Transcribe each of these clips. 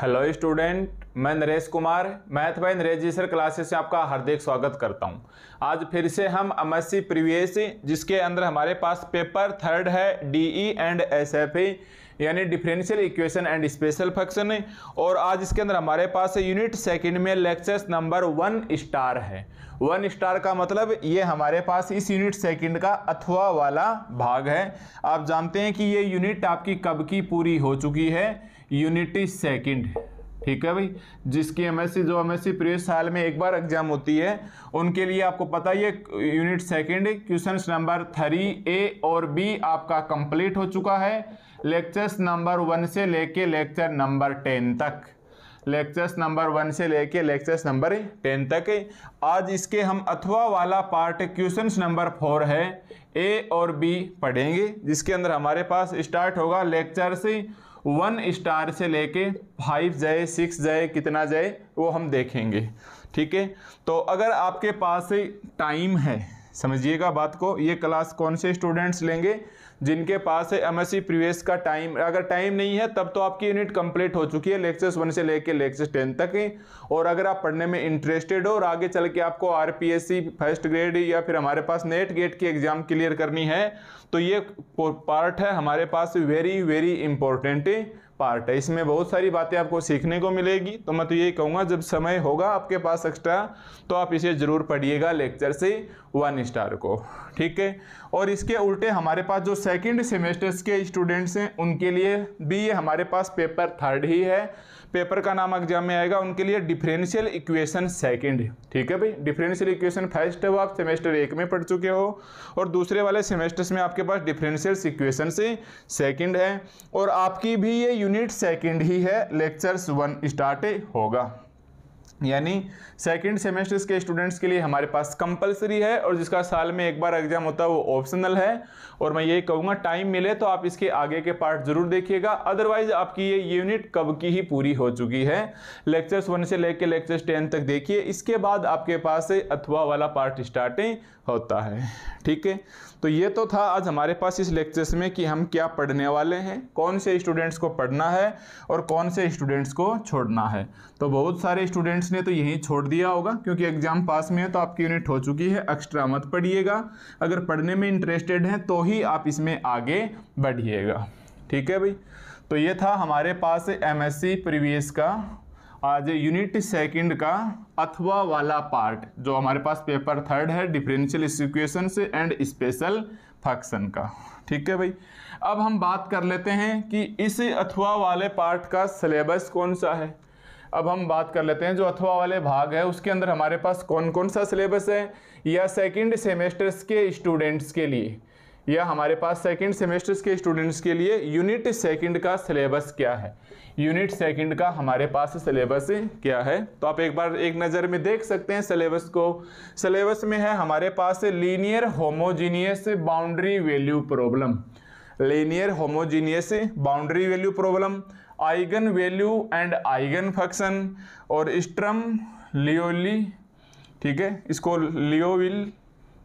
Hello student मैं Naresh Kumar math by Naresh ji sir classes से आपका हार्दिक स्वागत करता हूं आज फिर से हम एम एस सी प्रीवियस जिसके अंदर हमारे पास पेपर थर्ड है D E and S F E यानी differential equation and special function और आज इसके अंदर हमारे पास यूनिट सेकंड में लेक्चर्स नंबर वन स्टार है वन स्टार का मतलब ये हमारे पास इस यूनिट सेकंड का अथवा वाला भाग है आप जानते हैं कि ये यूनिट आपकी कब की पूरी हो चुकी है यूनिटी सेकंड ठीक है भाई जिसकी एमएससी जो एमएससी प्रीवियस साल में एक बार एग्जाम होती है उनके लिए आपको पता ही है unit second question number three A और बी आपका कंप्लीट हो चुका है लेक्चर्स नंबर वन से लेके लेक्चर नंबर टेन तक लेक्चर्स नंबर वन से लेके लेक्चर्स नंबर टेन तक आज इसके हम अथवा वाला पार्ट क्वेश्चन नंबर फोर है ए और बी पढ़ेंगे जिसके अंदर हमारे पास स्टार्ट होगा लेक्चर से वन स्टार से लेके फाइव जाए सिक्स जाए कितना जाए वो हम देखेंगे ठीक है तो अगर आपके पास टाइम है समझिएगा बात को ये क्लास कौन से स्टूडेंट्स लेंगे जिनके पास है एम एस प्रीवियस का टाइम अगर टाइम नहीं है तब तो आपकी यूनिट कंप्लीट हो चुकी है लेक्चर्स वन से लेकर लेक्चर्स टेन तक ही और अगर आप पढ़ने में इंटरेस्टेड हो और आगे चल के आपको आर फर्स्ट ग्रेड या फिर हमारे पास नेट गेट की एग्जाम क्लियर करनी है तो ये पार्ट है हमारे पास वेरी वेरी इंपॉर्टेंट पार्ट है इसमें बहुत सारी बातें आपको सीखने को मिलेगी तो मैं तो यही कहूँगा जब समय होगा आपके पास एक्स्ट्रा तो आप इसे ज़रूर पढ़िएगा लेक्चर से वन स्टार को ठीक है और इसके उल्टे हमारे पास जो सेकेंड सेमेस्टर्स के स्टूडेंट्स हैं उनके लिए भी ये हमारे पास पेपर थर्ड ही है पेपर का नाम एग्जाम में आएगा उनके लिए डिफरेंशियल इक्वेशन सेकंड ठीक है भाई डिफरेंशियल इक्वेशन फर्स्ट है वो आप सेमेस्टर एक में पढ़ चुके हो और दूसरे वाले सेमेस्टर्स में आपके पास डिफरेंशियल इक्वेशन से सेकेंड है और आपकी भी ये यूनिट सेकेंड ही है लेक्चर्स वन स्टार्ट होगा यानी सेकंड सेमेस्टर के स्टूडेंट्स के लिए हमारे पास कंपलसरी है और जिसका साल में एक बार एग्जाम होता है वो ऑप्शनल है और मैं ये कहूँगा टाइम मिले तो आप इसके आगे के पार्ट जरूर देखिएगा अदरवाइज आपकी ये यूनिट कब की ही पूरी हो चुकी है लेक्चर्स वन से लेकर लेक्चर्स टेन तक देखिए इसके बाद आपके पास अथवा वाला पार्ट स्टार्टिंग होता है ठीक है तो ये तो था आज हमारे पास इस लेक्चर्स में कि हम क्या पढ़ने वाले हैं कौन से स्टूडेंट्स को पढ़ना है और कौन से स्टूडेंट्स को छोड़ना है तो बहुत सारे स्टूडेंट्स ने तो यहीं छोड़ दिया होगा क्योंकि एग्जाम पास में है तो आपकी यूनिट हो चुकी है एक्स्ट्रा मत पढ़िएगा अगर पढ़ने में इंटरेस्टेड हैं तो ही आप इसमें आगे बढ़िएगा ठीक है भाई तो ये था हमारे पास सी प्रीवियस का आज यूनिट सेकंड का अथवा वाला पार्ट जो हमारे पास पेपर थर्ड है differential equation and special function का ठीक है भाई अब हम बात कर लेते हैं कि इस अथवा वाले पार्ट का सिलेबस कौन सा है अब हम बात कर लेते हैं जो अथवा वाले भाग है उसके अंदर हमारे पास कौन कौन सा सिलेबस है या सेकंड सेमेस्टर्स के स्टूडेंट्स के लिए या हमारे पास सेकंड सेमेस्टर्स के स्टूडेंट्स के लिए यूनिट सेकंड का सिलेबस क्या है यूनिट सेकंड का हमारे पास सिलेबस क्या है तो आप एक बार एक नज़र में देख सकते हैं सिलेबस को सिलेबस में है हमारे पास linear homogeneous boundary value problem linear homogeneous boundary value problem eigen value and eigen function और स्ट्रम लियोली ठीक है इसको लियोविल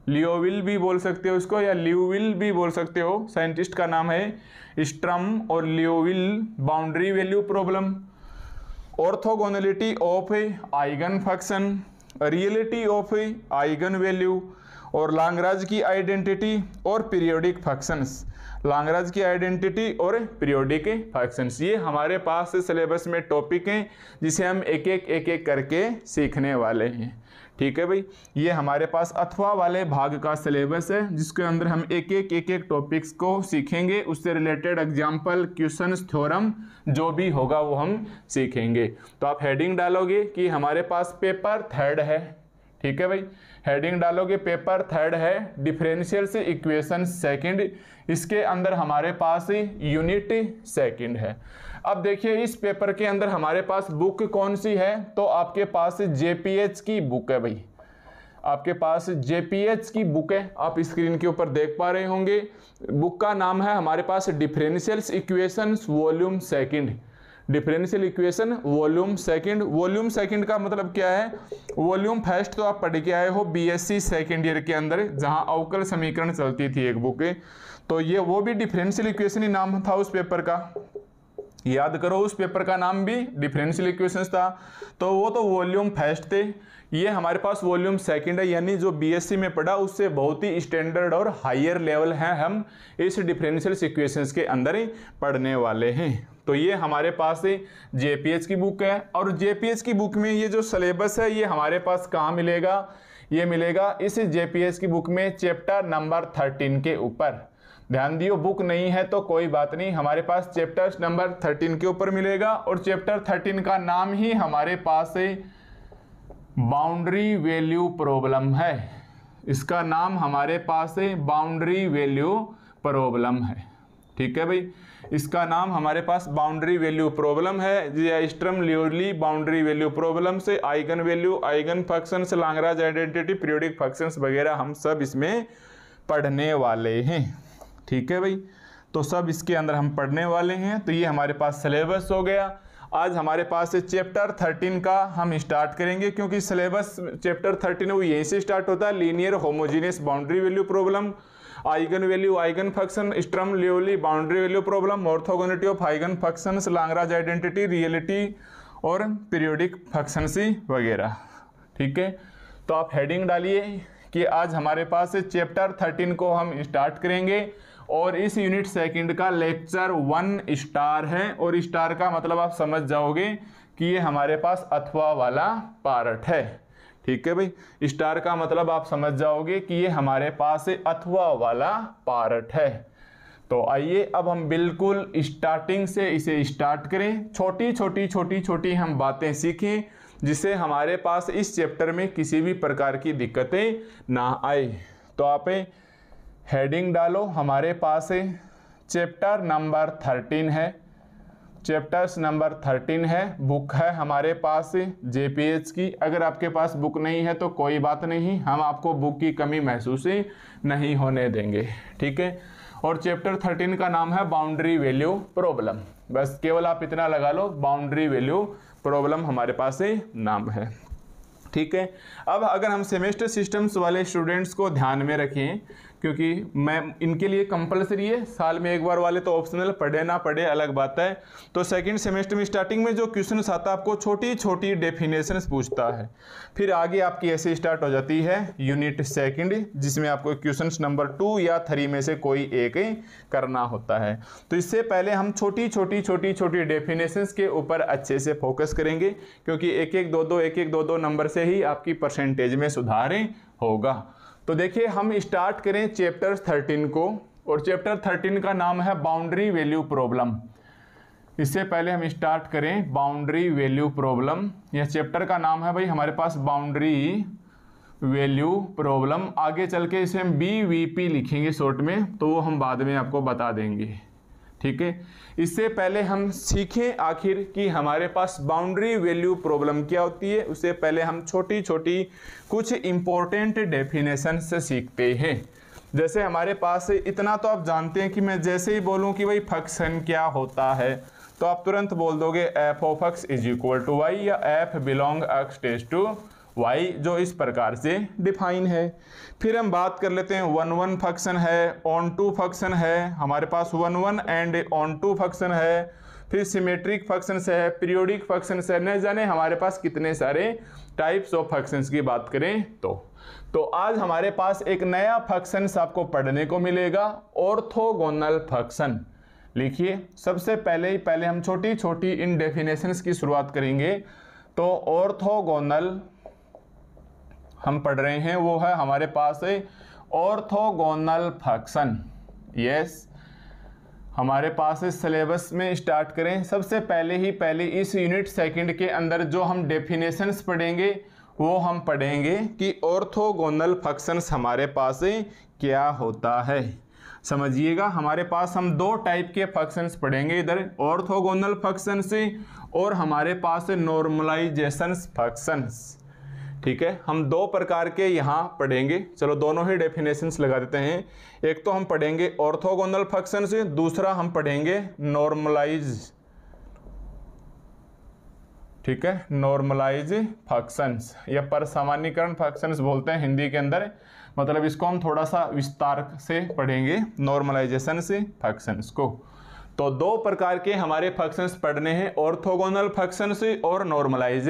लियोविल भी बोल सकते हो इसको या लियोविल भी बोल सकते हो साइंटिस्ट का नाम है स्ट्रम और Liouville boundary value problem orthogonality of a eigen function reality of a eigen value और लांगराज की आइडेंटिटी और पीरियोडिक फंक्शंस लांगराज की आइडेंटिटी और पीरियोडिक फंक्शंस ये हमारे पास सिलेबस में टॉपिक हैं जिसे हम एक एक एक एक करके सीखने वाले हैं ठीक है भाई ये हमारे पास अथवा वाले भाग का सिलेबस है जिसके अंदर हम एक एक एक एक टॉपिक्स को सीखेंगे उससे रिलेटेड एग्जाम्पल क्वेश्चन थ्योरम जो भी होगा वो हम सीखेंगे तो आप हेडिंग डालोगे कि हमारे पास पेपर थर्ड है ठीक है भाई हेडिंग डालोगे पेपर थर्ड है डिफरेंशियल से इक्वेशन सेकंड इसके अंदर हमारे पास यूनिट सेकंड है अब देखिए इस पेपर के अंदर हमारे पास बुक कौन सी है तो आपके पास जेपीएच की बुक है भाई आपके पास जेपीएच की बुक है आप स्क्रीन के ऊपर देख पा रहे होंगे बुक का नाम है हमारे पास differentials equations volume second differential equation volume second volume second का मतलब क्या है वॉल्यूम फर्स्ट तो आप पढ़ के आए हो बीएससी सेकंड ईयर के अंदर जहां अवकल समीकरण चलती थी एक बुक तो ये वो भी डिफरेंशियल इक्वेशन ही नाम था उस पेपर का याद करो उस पेपर का नाम भी डिफरेंशियल इक्वेशंस था तो वो तो वॉल्यूम फर्स्ट थे ये हमारे पास वॉल्यूम सेकंड है यानी जो बीएससी में पढ़ा उससे बहुत ही स्टैंडर्ड और हायर लेवल हैं हम इस डिफरेंशियल इक्वेशंस के अंदर ही पढ़ने वाले हैं तो ये हमारे पास जेपीएच की बुक है और जेपीएच की बुक में ये जो सलेबस है ये हमारे पास कहाँ मिलेगा ये मिलेगा इस जेपीएच की बुक में चैप्टर नंबर थर्टीन के ऊपर ध्यान दियो बुक नहीं है तो कोई बात नहीं हमारे पास चैप्टर नंबर थर्टीन के ऊपर मिलेगा और चैप्टर थर्टीन का नाम ही हमारे पास बाउंड्री वैल्यू प्रॉब्लम है इसका नाम हमारे पास बाउंड्री वैल्यू प्रॉब्लम है ठीक है भाई इसका नाम हमारे पास बाउंड्री वैल्यू प्रॉब्लम है Sturm Liouville boundary value problem से eigen value eigen functions Lagrange identity periodic functions वगैरह हम सब इसमें पढ़ने वाले हैं ठीक है भाई तो सब इसके अंदर हम पढ़ने वाले हैं तो ये हमारे पास सिलेबस हो गया आज हमारे पास है चैप्टर थर्टीन का हम स्टार्ट करेंगे क्योंकि सिलेबस चैप्टर थर्टीन वो यहीं से स्टार्ट होता है linear homogeneous boundary value problem eigen value eigen function Sturm Liouville boundary value problem orthogonality of eigen function Lagrange identity reality और पीरियोडिक फंक्शन वगैरह ठीक है तो आप हेडिंग डालिए कि आज हमारे पास चैप्टर थर्टीन को हम स्टार्ट करेंगे और इस यूनिट सेकंड का लेक्चर वन स्टार है और स्टार का मतलब आप समझ जाओगे कि ये हमारे पास अथवा वाला पार्ट है ठीक है भाई स्टार का मतलब आप समझ जाओगे कि ये हमारे पास अथवा वाला पार्ट है तो आइए अब हम बिल्कुल स्टार्टिंग से इसे स्टार्ट करें छोटी छोटी छोटी छोटी हम बातें सीखें जिससे हमारे पास इस चैप्टर में किसी भी प्रकार की दिक्कतें ना आए तो आप हेडिंग डालो हमारे पास है चैप्टर नंबर थर्टीन है चैप्टर्स नंबर थर्टीन है बुक है हमारे पास जे की अगर आपके पास बुक नहीं है तो कोई बात नहीं हम आपको बुक की कमी महसूस ही नहीं होने देंगे ठीक है और चैप्टर थर्टीन का नाम है बाउंड्री वैल्यू प्रॉब्लम बस केवल आप इतना लगा लो बाउंड्री वैल्यू प्रॉब्लम हमारे पास ही नाम है ठीक है अब अगर हम सेमेस्टर सिस्टम्स वाले स्टूडेंट्स को ध्यान में रखें क्योंकि मैं इनके लिए कंपलसरी है साल में एक बार वाले तो ऑप्शनल पढ़े ना पढ़े अलग बात है तो सेकंड सेमेस्टर में स्टार्टिंग में जो क्वेश्चन आता है आपको छोटी छोटी डेफिनेशन पूछता है फिर आगे आपकी ऐसे स्टार्ट हो जाती है यूनिट सेकंड जिसमें आपको क्वेश्चन नंबर टू या थ्री में से कोई एक ही करना होता है तो इससे पहले हम छोटी छोटी छोटी छोटी डेफिनेशन के ऊपर अच्छे से फोकस करेंगे क्योंकि एक एक दो दो एक एक दो दो नंबर से ही आपकी परसेंटेज में सुधारें होगा तो देखिए हम स्टार्ट करें चैप्टर थर्टीन को और चैप्टर थर्टीन का नाम है बाउंड्री वैल्यू प्रॉब्लम इससे पहले हम स्टार्ट करें बाउंड्री वैल्यू प्रॉब्लम यह चैप्टर का नाम है भाई हमारे पास बाउंड्री वैल्यू प्रॉब्लम आगे चल के इसे हम बी वी पी लिखेंगे शॉर्ट में तो वो हम बाद में आपको बता देंगे ठीक है इससे पहले हम सीखें आखिर कि हमारे पास बाउंड्री वैल्यू प्रॉब्लम क्या होती है उससे पहले हम छोटी छोटी कुछ इंपॉर्टेंट डेफिनेशन से सीखते हैं जैसे हमारे पास इतना तो आप जानते हैं कि मैं जैसे ही बोलूं कि भाई फंक्शन क्या होता है तो आप तुरंत बोल दोगे f of x is equal to y या एफ बिलोंग एक्स टेज टू वाई जो इस प्रकार से डिफाइन है फिर हम बात कर लेते हैं वन वन फंक्शन है ऑन टू फंक्शन है हमारे पास one one and onto function है फिर सिमेट्रिक फंक्शन है पीरियोडिक फंक्शन है न जाने हमारे पास कितने सारे टाइप्स ऑफ फंक्शन की बात करें तो तो आज हमारे पास एक नया फंक्शन आपको पढ़ने को मिलेगा ऑर्थोगोनल फंक्शन लिखिए सबसे पहले ही पहले हम छोटी छोटी इन डेफिनेशंस की शुरुआत करेंगे तो ऑर्थोगोनल हम पढ़ रहे हैं वो है हमारे पास है ऑर्थोगोनल फंक्शन यस हमारे पास इस सिलेबस में स्टार्ट करें सबसे पहले ही पहले इस यूनिट सेकंड के अंदर जो हम डेफिनेशंस पढ़ेंगे वो हम पढ़ेंगे कि ऑर्थोगोनल फंक्शंस हमारे पास क्या होता है समझिएगा हमारे पास हम दो टाइप के फंक्शंस पढ़ेंगे इधर ऑर्थोगोनल फंक्शंस और हमारे पास नॉर्मलाइजेशंस फंक्शंस ठीक है हम दो प्रकार के यहाँ पढ़ेंगे चलो दोनों ही डेफिनेशंस लगा देते हैं एक तो हम पढ़ेंगे ऑर्थोगोनल फंक्शन से दूसरा हम पढ़ेंगे नॉर्मलाइज ठीक है नॉर्मलाइज फंक्शंस या सामान्यकरण फंक्शंस बोलते हैं हिंदी के अंदर मतलब इसको हम थोड़ा सा विस्तार से पढ़ेंगे नॉर्मलाइजेशन से फंक्शंस को तो दो प्रकार के हमारे फंक्शंस पढ़ने हैं ऑर्थोगोनल फंक्शन से और नॉर्मलाइज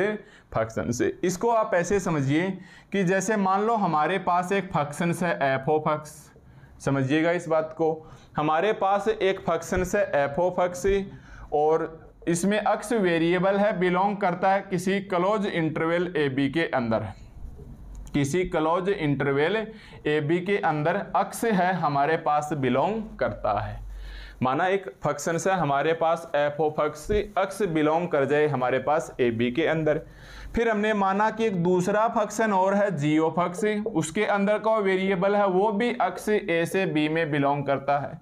फंक्शन से इसको आप ऐसे समझिए कि जैसे मान लो हमारे पास एक फंक्शन है एफ ओ फक्स समझिएगा इस बात को हमारे पास एक फंक्शन है एफ ओ फक्स और इसमें अक्स वेरिएबल है बिलोंग करता है किसी क्लोज इंटरवेल ए बी के अंदर किसी क्लोज इंटरवेल ए बी के अंदर अक्स है हमारे पास बिलोंग करता है माना एक फंक्शन से हमारे पास एफ ओ फक्स अक्स बिलोंग कर जाए हमारे पास ए बी के अंदर फिर हमने माना कि एक दूसरा फंक्शन और है जी ओ फक्स उसके अंदर का वेरिएबल है वो भी अक्स ए से बी में बिलोंग करता है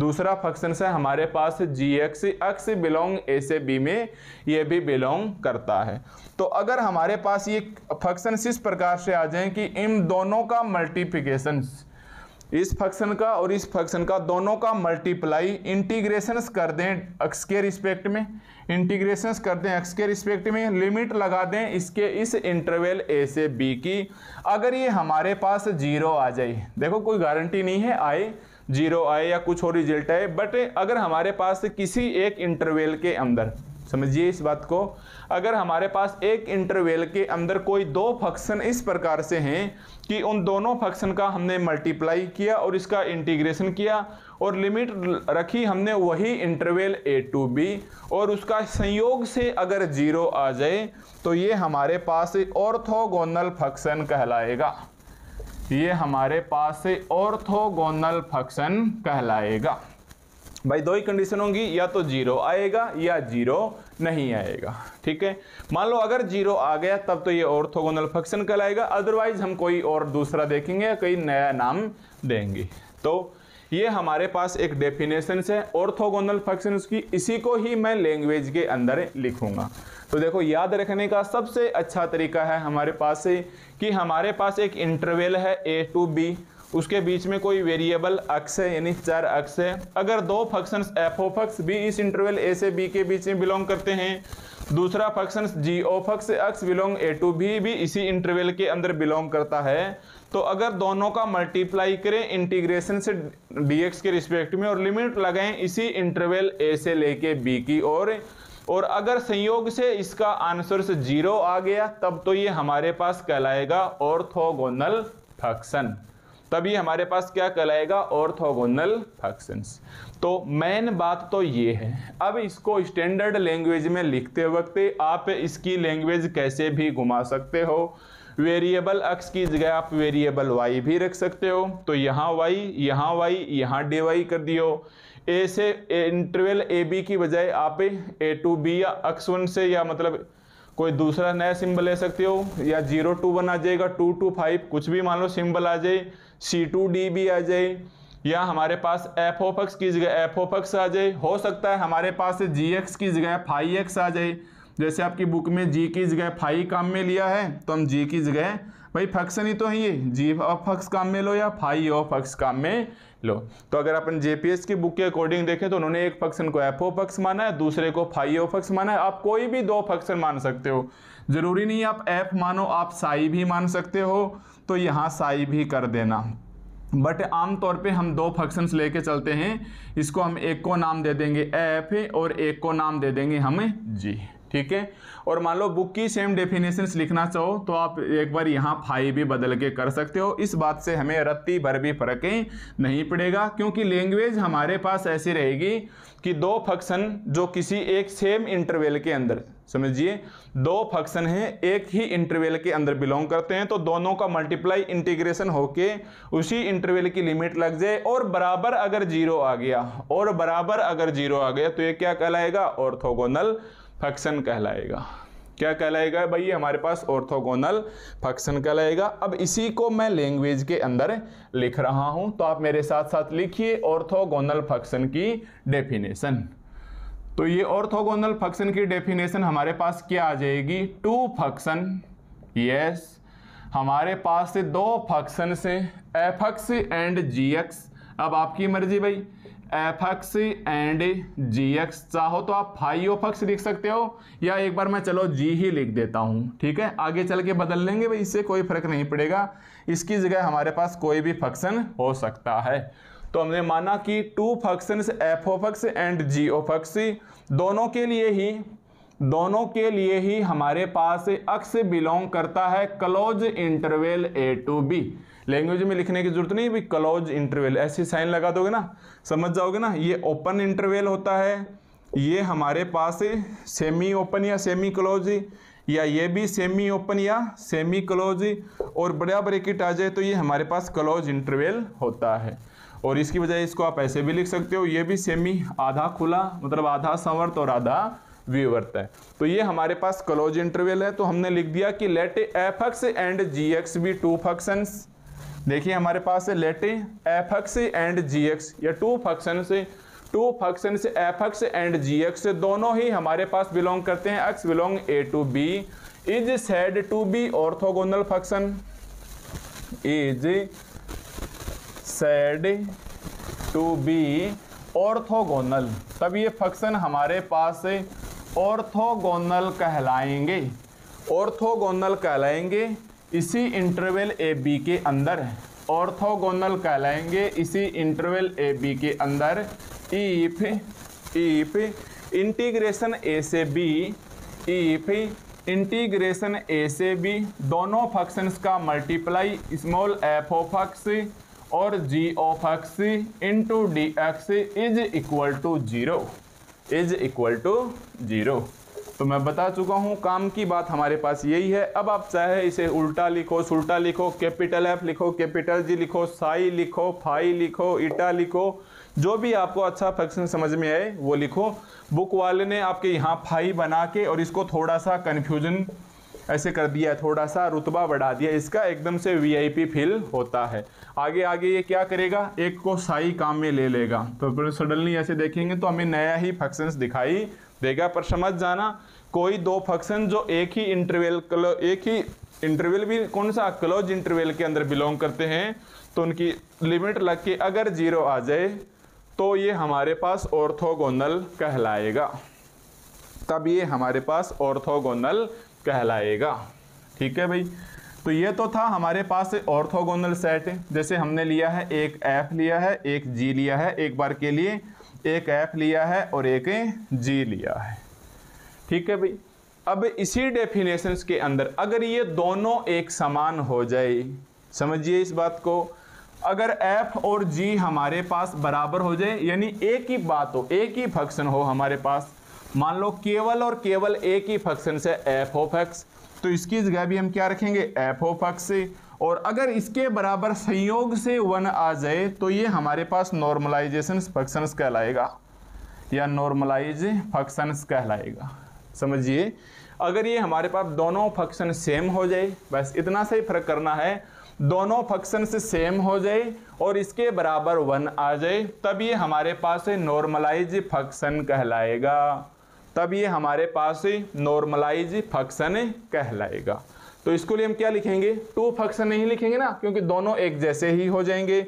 दूसरा फंक्शन से हमारे पास जी एक्स अक्स बिलोंग ए से बी में ये भी बिलोंग करता है तो अगर हमारे पास ये फंक्शन इस प्रकार से आ जाए कि इन दोनों का मल्टीप्लिकेशन इस फंक्शन का और इस फंक्शन का दोनों का मल्टीप्लाई इंटीग्रेशन कर दें एक्स के रिस्पेक्ट में इंटीग्रेशन कर दें एक्स के रिस्पेक्ट में लिमिट लगा दें इसके इस इंटरवल ए से बी की अगर ये हमारे पास जीरो आ जाए देखो कोई गारंटी नहीं है आए जीरो आए या कुछ और रिजल्ट आए बट अगर हमारे पास किसी एक इंटरवेल के अंदर समझिए इस बात को अगर हमारे पास एक इंटरवेल के अंदर कोई दो फंक्शन इस प्रकार से हैं कि उन दोनों फंक्शन का हमने मल्टीप्लाई किया और इसका इंटीग्रेशन किया और लिमिट रखी हमने वही इंटरवल ए टू बी और उसका संयोग से अगर जीरो आ जाए तो ये हमारे पास ऑर्थोगोनल फंक्शन कहलाएगा ये हमारे पास ऑर्थोगोनल फंक्शन कहलाएगा भाई दो ही कंडीशन होंगी या तो जीरो आएगा या जीरो नहीं आएगा ठीक है मान लो अगर जीरो आ गया तब तो ये ऑर्थोगोनल फंक्शन कहलाएगा अदरवाइज हम कोई और दूसरा देखेंगे या कोई नया नाम देंगे तो ये हमारे पास एक डेफिनेशन है ऑर्थोगोनल फंक्शन की इसी को ही मैं लैंग्वेज के अंदर लिखूंगा तो देखो याद रखने का सबसे अच्छा तरीका है हमारे पास से कि हमारे पास एक इंटरवेल है ए टू बी उसके बीच में कोई वेरिएबल अक्स है यानी चार अक्स है अगर दो फंक्शन एफ ऑफ भी इस इंटरवल ए से बी के बीच में बिलोंग करते हैं दूसरा function g of x belong a to भी भी इसी इंटरवल के अंदर बिलोंग करता है तो अगर दोनों का मल्टीप्लाई करें इंटीग्रेशन से डीएक्स के रिस्पेक्ट में और लिमिट लगाएं इसी इंटरवल ए से लेके बी की ओर और, और अगर संयोग से इसका आंसर से जीरो आ गया तब तो ये हमारे पास कहलाएगा ऑर्थोगोनल फंक्शन तभी हमारे पास क्या कहलाएगा ऑर्थोगोनल फंक्शंस तो मेन बात तो ये है अब इसको स्टैंडर्ड लैंग्वेज में लिखते वक्त आप इसकी लैंग्वेज कैसे भी घुमा सकते हो वेरिएबल एक्स की जगह आप वेरिएबल वाई भी रख सकते हो तो यहाँ वाई यहाँ वाई यहाँ डी वाई कर दियो ए से इंटरवल ए बी की बजाय आप ए टू बी या एक्स वन से या मतलब कोई दूसरा नया सिंबल ले सकते हो या जीरो टू वन आ जाएगा टू टू फाइव कुछ भी मान लो सिंबल आ जाए सी टू डी भी आ जाए या हमारे पास एफ ऑफ एक्स की जगह एफ ऑफ एक्स आ जाए हो सकता है हमारे पास जी एक्स की जगह फाइव एक्स आ जाए जैसे आपकी बुक में जी की जगह फाइव काम में लिया है तो हम जी की जगह भाई फक्स नहीं तो है ये जी ऑफ फक्स काम में लो या फाइव ऑफ फक्स काम में लो तो अगर अपन जेपीएस की बुक के अकॉर्डिंग देखें तो उन्होंने एक फंक्शन को एफ ओ फक्स माना है दूसरे को फाइव ऑफ फक्स माना है आप कोई भी दो फंक्शन मान सकते हो जरूरी नहीं आप एफ मानो आप साई भी मान सकते हो तो यहाँ साई भी कर देना बट आमतौर पे हम दो फंक्शंस लेके चलते हैं इसको हम एक को नाम दे देंगे एफ और एक को नाम दे देंगे हमें जी ठीक है और मान लो बुक की सेम डेफिनेशन लिखना चाहो तो आप एक बार यहाँ फाई भी बदल के कर सकते हो इस बात से हमें रत्ती भर भी फर्क नहीं पड़ेगा क्योंकि लैंग्वेज हमारे पास ऐसी रहेगी कि दो फंक्शन जो किसी एक सेम इंटरवेल के अंदर समझिए दो फंक्शन हैं एक ही इंटरवेल के अंदर बिलोंग करते हैं तो दोनों का मल्टीप्लाई इंटीग्रेशन होके उसी इंटरवेल की लिमिट लग जाए और बराबर अगर जीरो आ गया और बराबर अगर जीरो आ गया तो ये क्या कहलाएगा ऑर्थोगोनल फंक्शन कहलाएगा क्या कहलाएगा भाई हमारे पास ऑर्थोगोनल फंक्शन कहलाएगा अब इसी को मैं लैंग्वेज के अंदर लिख रहा हूं तो आप मेरे साथ साथ लिखिए ऑर्थोगोनल फंक्शन की डेफिनेशन तो ये ऑर्थोगोनल फंक्शन की डेफिनेशन हमारे पास क्या आ जाएगी टू फंक्शन यस हमारे पास से दो फंक्शन से f x and g x अब आपकी मर्जी भाई f x and g x चाहो तो आप फाइव ऑफ एक्स लिख सकते हो या एक बार मैं चलो जी ही लिख देता हूँ ठीक है आगे चल के बदल लेंगे भाई इससे कोई फर्क नहीं पड़ेगा इसकी जगह हमारे पास कोई भी फंक्शन हो सकता है तो हमने माना कि two function F of x and g of x दोनों के लिए ही दोनों के लिए ही हमारे पास अक्स बिलोंग करता है close interval a to b language में लिखने की जरूरत नहीं भाई क्लोज इंटरवेल ऐसे साइन लगा दोगे ना समझ जाओगे ना ये ओपन इंटरवेल होता है ये हमारे पास सेमी ओपन या सेमी क्लोज या ये भी सेमी ओपन या सेमी क्लोज और बड़ा ब्रेकिट आ जाए तो ये हमारे पास क्लोज इंटरवेल होता है और इसकी वजह इसको आप ऐसे भी लिख सकते हो ये भी सेमी आधा खुला मतलब आधा संवर्त और आधा व्यूवर्त है तो ये हमारे पास क्लोज इंटरवेल है तो हमने लिख दिया कि let f x and g x be two functions देखिए हमारे पास है let f x and g x या टू फंक्शन से टू फंक्शन से f x and g x दोनों ही हमारे पास बिलोंग करते हैं x belong a to B is said to be orthogonal function is said to be orthogonal तब ये फंक्शन हमारे पास ऑर्थोगोनल कहलाएंगे ऑर्थोगोनल कहलाएंगे इसी इंटरवल ए बी के अंदर ऑर्थोगोनल कहलाएंगे इसी इंटरवल ए बी के अंदर ईफ ईफ इंटीग्रेशन ए से बी ईफ इंटीग्रेशन ए से बी दोनों फंक्शंस का multiply small f of x और g of x into D x is equal to zero is equal to zero तो मैं बता चुका हूँ काम की बात हमारे पास यही है अब आप चाहे इसे उल्टा लिखो सुल्टा लिखो कैपिटल एफ लिखो कैपिटल जी लिखो साई लिखो फाई लिखो ईटा लिखो जो भी आपको अच्छा फंक्शन समझ में आए वो लिखो बुक वाले ने आपके यहाँ फाई बना के और इसको थोड़ा सा कन्फ्यूजन ऐसे कर दिया है थोड़ा सा रुतबा बढ़ा दिया इसका एकदम से वी फील होता है आगे आगे ये क्या करेगा एक को साई काम में ले लेगा तो फिर सडनली ऐसे देखेंगे तो हमें नया ही फंक्शन दिखाई देगा पर समझ जाना कोई दो फंक्शन जो एक ही इंटरवेल एक ही इंटरवेल भी कौन सा क्लोज इंटरवेल के अंदर बिलोंग करते हैं तो उनकी लिमिट लग के अगर जीरो आ जाए तो ये हमारे पास ऑर्थोगोनल कहलाएगा तब ये हमारे पास ऑर्थोगोनल कहलाएगा ठीक है भाई तो ये तो था हमारे पास ऑर्थोगोनल सेट जैसे हमने लिया है एक एफ लिया है एक जी लिया है एक बार के लिए एक एफ लिया है और एक जी लिया है ठीक है भाई अब इसी डेफिनेशन के अंदर अगर ये दोनों एक समान हो जाए समझिए इस बात को अगर एफ और जी हमारे पास बराबर हो जाए यानी एक ही बात हो एक ही फंक्शन हो हमारे पास मान लो केवल और केवल एक ही फंक्शन से एफ ऑफ एक्स तो इसकी जगह भी हम क्या रखेंगे एफ ऑफ एक्स और अगर इसके बराबर संयोग से वन आ जाए तो ये हमारे पास नॉर्मलाइजेशन फंक्शंस कहलाएगा या नॉर्मलाइज फंक्शंस कहलाएगा समझिए अगर ये हमारे पास दोनों फंक्शन सेम हो जाए बस इतना सा ही फर्क करना है दोनों फंक्शन से सेम हो जाए और इसके बराबर वन आ जाए तब ये हमारे पास नॉर्मलाइज फंक्शन कहलाएगा तब ये हमारे पास नॉर्मलाइज फंक्शन कहलाएगा तो इसको लिए हम क्या लिखेंगे टू फंक्शन नहीं लिखेंगे ना क्योंकि दोनों एक जैसे ही हो जाएंगे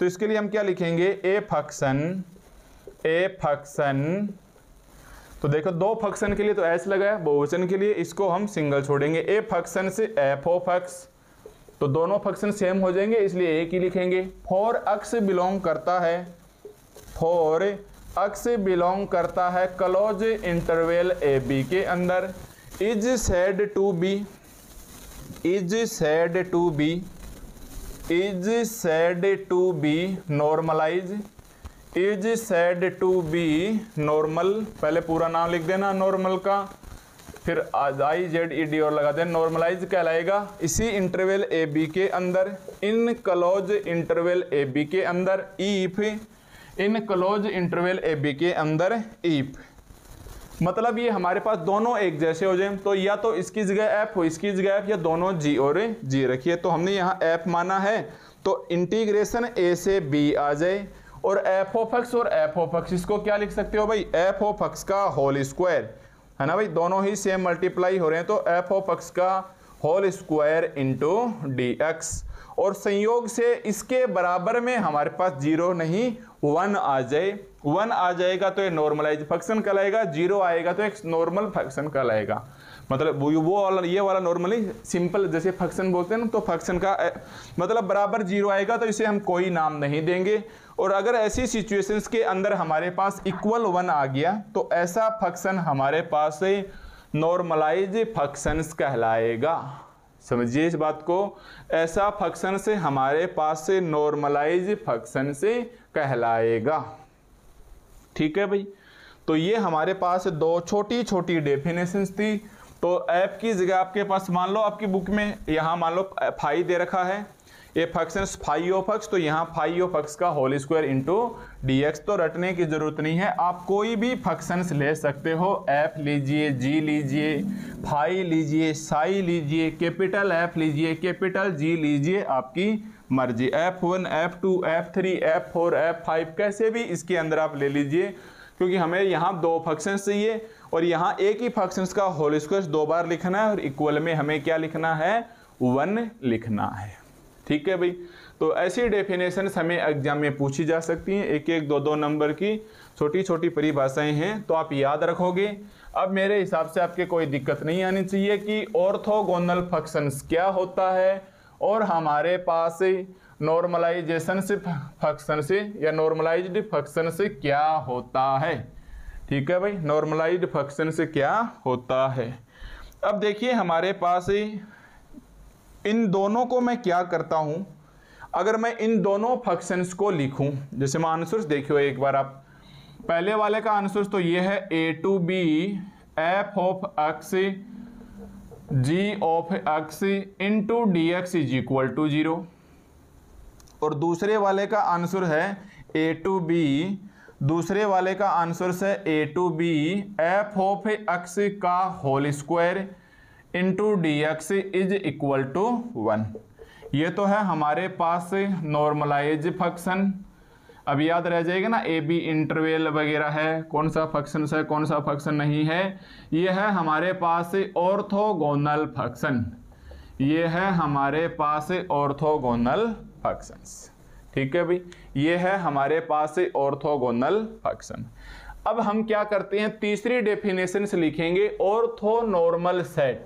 तो इसके लिए हम क्या लिखेंगे ए फंक्शन ए फंक्शन तो देखो दो फंक्शन के लिए तो एस लगाया बहुवचन के लिए इसको हम सिंगल छोड़ेंगे ए फंक्शन से एफ ओ फक्स तो दोनों फंक्शन सेम हो जाएंगे इसलिए एक ही लिखेंगे फोर अक्स बिलोंग करता है फोर अक्स बिलोंग करता है क्लोज इंटरवेल ए बी के अंदर is said to B is said to B is said to be normalize is said to be normal पहले पूरा नाम लिख देना नॉर्मल का फिर आई जेड ई डी और लगा देना नॉर्मलाइज कहलाएगा इसी इंटरवल ए बी के अंदर in close interval a b के अंदर if in close interval a b के अंदर ईफ मतलब ये हमारे पास दोनों एक जैसे हो जाए तो या तो इसकी जगह एफ हो इसकी जगह एफ या दोनों जी और जी रखिए तो हमने यहाँ एफ माना है तो इंटीग्रेशन ए से बी आ जाए और एफ ऑफ एक्स और एफ ऑफ एक्स इसको क्या लिख सकते हो भाई एफ ऑफ एक्स का होल स्क्वायर है ना भाई दोनों ही सेम मल्टीप्लाई हो रहे हैं तो एफ ऑफ एक्स का whole square into D x और संयोग से इसके बराबर में हमारे पास जीरो नहीं वन आ जाए वन आ जाएगा तो ये नॉर्मलाइज फंक्शन कहलाएगा जीरो आएगा तो एक नॉर्मल फंक्शन कहलाएगा मतलब वो वाला ये वाला नॉर्मली सिंपल जैसे फंक्शन बोलते हैं ना तो फंक्शन का मतलब बराबर जीरो आएगा तो इसे हम कोई नाम नहीं देंगे और अगर ऐसी सिचुएशंस के अंदर हमारे पास इक्वल वन आ गया तो ऐसा फंक्शन हमारे पास नॉर्मलाइज फंक्शंस कहलाएगा समझिए इस बात को ऐसा फंक्शन से हमारे पास से नॉर्मलाइज फंक्शन से कहलाएगा ठीक है भाई तो ये हमारे पास दो छोटी छोटी डेफिनेशंस थी तो ऐप की जगह आपके पास मान लो आपकी बुक में यहाँ मान लो फाई दे रखा है ये फंक्शन फाइव ऑफ एक्स तो यहाँ फाइव ऑफ एक्स का whole square into D x तो रटने की जरूरत नहीं है आप कोई भी फंक्शंस ले सकते हो एफ लीजिए जी लीजिए फाई लीजिए साई लीजिए कैपिटल एफ लीजिए कैपिटल जी लीजिए आपकी मर्जी f one f two f three f four f five कैसे भी इसके अंदर आप ले लीजिए क्योंकि हमें यहाँ दो फंक्शन चाहिए और यहाँ एक ही फंक्शन का होल स्क्वायर दो बार लिखना है और इक्वल में हमें क्या लिखना है वन लिखना है ठीक है भाई तो ऐसी डेफिनेशन हमें एग्जाम में पूछी जा सकती हैं एक एक दो दो नंबर की छोटी छोटी परिभाषाएं हैं तो आप याद रखोगे अब मेरे हिसाब से आपके कोई दिक्कत नहीं आनी चाहिए कि ऑर्थोगोनल फंक्शंस क्या होता है और हमारे पास नॉर्मलाइजेशन से फंक्शन से या नॉर्मलाइज्ड फंक्शन से क्या होता है ठीक है भाई नॉर्मलाइज्ड फंक्शन से क्या होता है अब देखिए हमारे पास इन दोनों को मैं क्या करता हूँ अगर मैं इन दोनों फंक्शंस को लिखूं जैसे मैं आंसर देखियो एक बार आप पहले वाले का आंसर तो ये है a to B F of x g of x into D x is equal to zero और दूसरे वाले का आंसर है ए टू बी दूसरे वाले का आंसर से a to B F of x का whole square into D x is equal to one ये तो है हमारे पास नॉर्मलाइज फंक्शन अब याद रह जाएगा ना ए बी इंटरवेल वगैरह है कौन सा फंक्शन है कौन सा फंक्शन नहीं है यह है हमारे पास ऑर्थोगोनल फंक्शन ये है हमारे पास ऑर्थोगोनल फंक्शंस ठीक है भाई ये है हमारे पास ऑर्थोगोनल फंक्शन अब हम क्या करते हैं तीसरी डेफिनेशन से लिखेंगे नॉर्मल सेट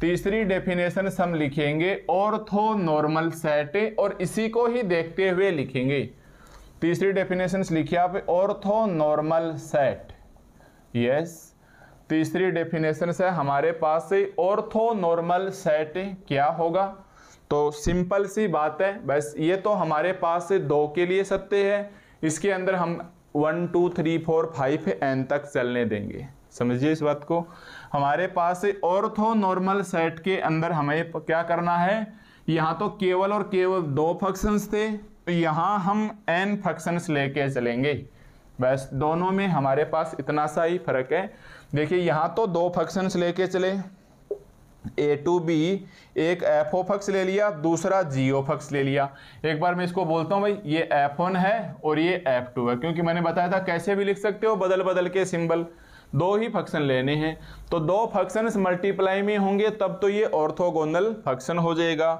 तीसरी डेफिनेशन हम लिखेंगे नॉर्मल सेट और इसी को ही देखते हुए लिखेंगे तीसरी डेफिनेशन लिखिए आप ऑर्थो नॉर्मल सेट यस तीसरी डेफिनेशन है हमारे पास से ऑर्थो नॉर्मल सेट क्या होगा तो सिंपल सी बात है बस ये तो हमारे पास से दो के लिए सत्य है इसके अंदर हम one two three four five n तक चलने देंगे समझिए इस बात को हमारे पास से ऑर्थो नॉर्मल सेट के अंदर हमें क्या करना है यहाँ तो केवल और केवल दो फंक्शंस थे तो यहाँ हम एन फंक्शंस लेके चलेंगे बस दोनों में हमारे पास इतना सा ही फर्क है देखिए यहाँ तो दो फंक्शंस लेके चले ए टू बी एक एफ ओ फक्स ले लिया दूसरा जी ओ फक्स ले लिया एक बार मैं इसको बोलता हूँ भाई ये एफ वन है और ये एफ टू है क्योंकि मैंने बताया था कैसे भी लिख सकते हो बदल बदल के सिंबल दो ही फंक्शन लेने हैं तो दो फंक्शन मल्टीप्लाई में होंगे तब तो ये ऑर्थोगोनल फंक्शन हो जाएगा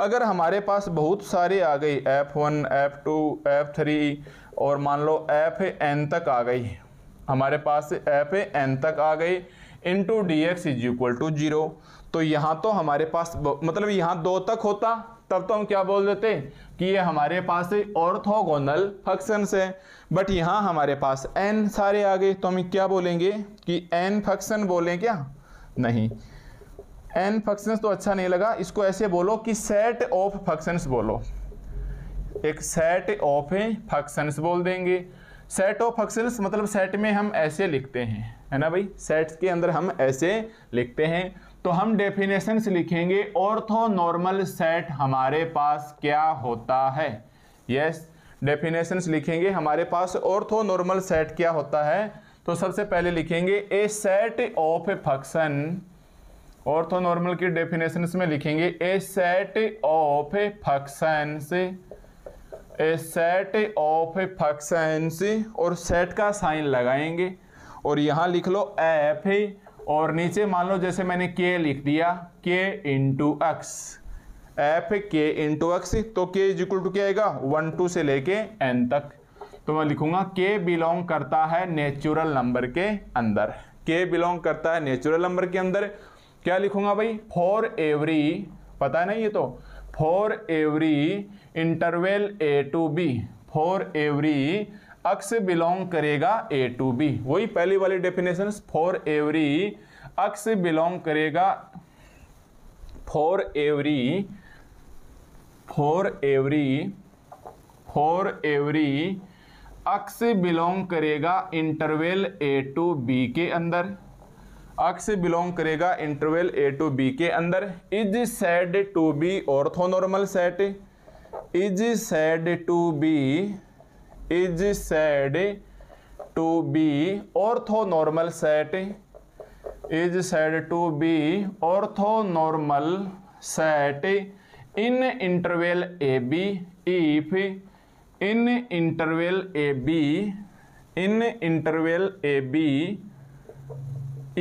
अगर हमारे पास बहुत सारे आ गए f one f two f three और मान लो एफ एन तक आ गई हमारे पास एफ एन तक आ गई into d x is equal to zero तो यहाँ तो हमारे पास मतलब यहाँ दो तक होता तब तो हम क्या बोल देते कि ये हमारे पास ऑर्थोगोनल फंक्शंस हैं बट यहाँ हमारे पास एन सारे आ गए तो हम क्या बोलेंगे कि एन फंक्शन बोलें क्या नहीं एन फंक्शंस तो अच्छा नहीं लगा इसको ऐसे बोलो कि सेट ऑफ फंक्शंस बोलो एक सेट ऑफ फंक्शंस बोल देंगे सेट ऑफ फंक्शंस मतलब सेट में हम ऐसे लिखते हैं है ना भाई सेट्स के अंदर हम ऐसे लिखते हैं तो हम डेफिनेशन लिखेंगे ऑर्थो नॉर्मल सेट हमारे पास क्या होता है यस डेफिनेशन लिखेंगे हमारे पास ऑर्थो नॉर्मल सेट क्या होता है तो सबसे पहले लिखेंगे a set of function ortho normal की डेफिनेशन में लिखेंगे a set of function a set of function और सेट का साइन लगाएंगे और यहां लिख लो एफ और नीचे मान लो जैसे मैंने के लिख दिया k into x f k into x तो के इज इक्वल टू क्या आएगा वन टू से लेके एन तक तो मैं लिखूंगा के बिलोंग करता है नेचुरल नंबर के अंदर के बिलोंग करता है नेचुरल नंबर के अंदर क्या लिखूंगा भाई फॉर एवरी पता है ना ये तो for every interval a to b for every x belong करेगा ए टू बी वही पहली वाली definition for every x belong करेगा for every for every for every x belong करेगा इंटरवेल ए टू बी के अंदर अक्स बिलोंग करेगा interval a to b के अंदर is said to be orthonormal set is said to B is said to be orthonormal set is said to be orthonormal set in interval a b if in interval a b in interval a b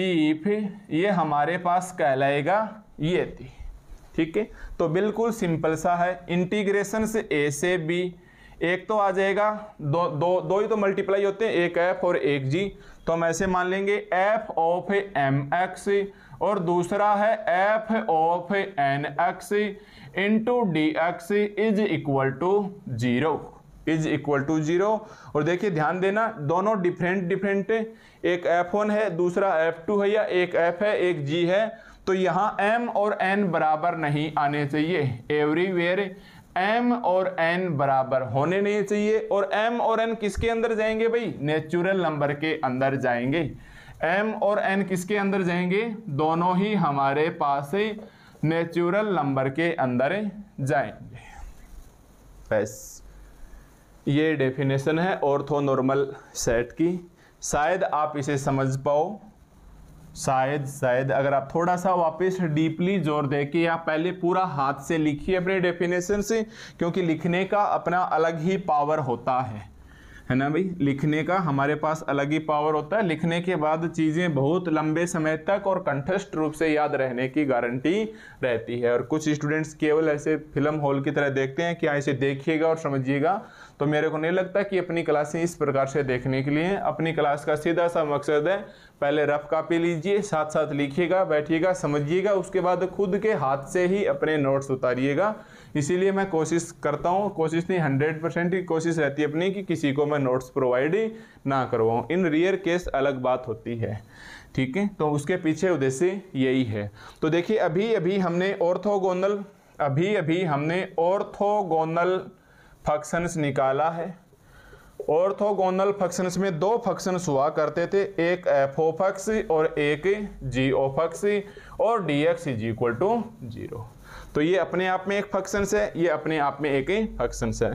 if ये हमारे पास कहलाएगा ये थी ठीक है तो बिल्कुल simple सा है इंटीग्रेशन से ए से बी एक तो आ जाएगा दो दो दो ही तो मल्टीप्लाई होते हैं एक एफ और एक जी तो हम ऐसे मान लेंगे एफ ऑफ एम एक्स और दूसरा है F of N x into D x is equal to zero is equal to zero और देखिए ध्यान देना दोनों डिफरेंट डिफरेंट है एक एफ वन है दूसरा एफ टू है या एक एफ है एक जी है तो यहाँ एम और एन बराबर नहीं आने चाहिए एवरीवेयर एम और एन बराबर होने नहीं चाहिए और एम और एन किसके अंदर जाएंगे भाई नेचुरल नंबर के अंदर जाएंगे एम और एन किसके अंदर जाएंगे दोनों ही हमारे पास नेचुरल नंबर के अंदर जाएंगे बस ये डेफिनेशन है ऑर्थो नॉर्मल सेट की शायद आप इसे समझ पाओ शायद शायद अगर आप थोड़ा सा वापस डीपली जोर दे के आप पहले पूरा हाथ से लिखिए अपने डेफिनेशन से क्योंकि लिखने का अपना अलग ही पावर होता है है ना भाई लिखने का हमारे पास अलग ही पावर होता है लिखने के बाद चीज़ें बहुत लंबे समय तक और कंठस्थ रूप से याद रहने की गारंटी रहती है और कुछ स्टूडेंट्स केवल ऐसे फिल्म हॉल की तरह देखते हैं कि ऐसे हाँ, देखिएगा और समझिएगा तो मेरे को नहीं लगता कि अपनी क्लासें इस प्रकार से देखने के लिए अपनी क्लास का सीधा सा मकसद है पहले रफ कापी लीजिए साथ साथ लिखिएगा बैठिएगा समझिएगा उसके बाद खुद के हाथ से ही अपने नोट्स उतारिएगा इसीलिए मैं कोशिश करता हूँ कोशिश नहीं हंड्रेड परसेंट की कोशिश रहती है अपनी कि किसी को मैं नोट्स प्रोवाइड ही ना करवाऊँ इन रियर केस अलग बात होती है ठीक है तो उसके पीछे उद्देश्य यही है तो देखिए अभी अभी हमने ऑर्थोगोनल अभी अभी हमने ऑर्थोगोनल फंक्शंस निकाला है ऑर्थोगोनल फंक्शंस में दो फंक्शंस हुआ करते थे एक एफ ओफक्स और एक जी ओफक्स और d x is equal to zero तो ये अपने आप में एक फंक्शन है ये अपने आप में एक फंक्शंस है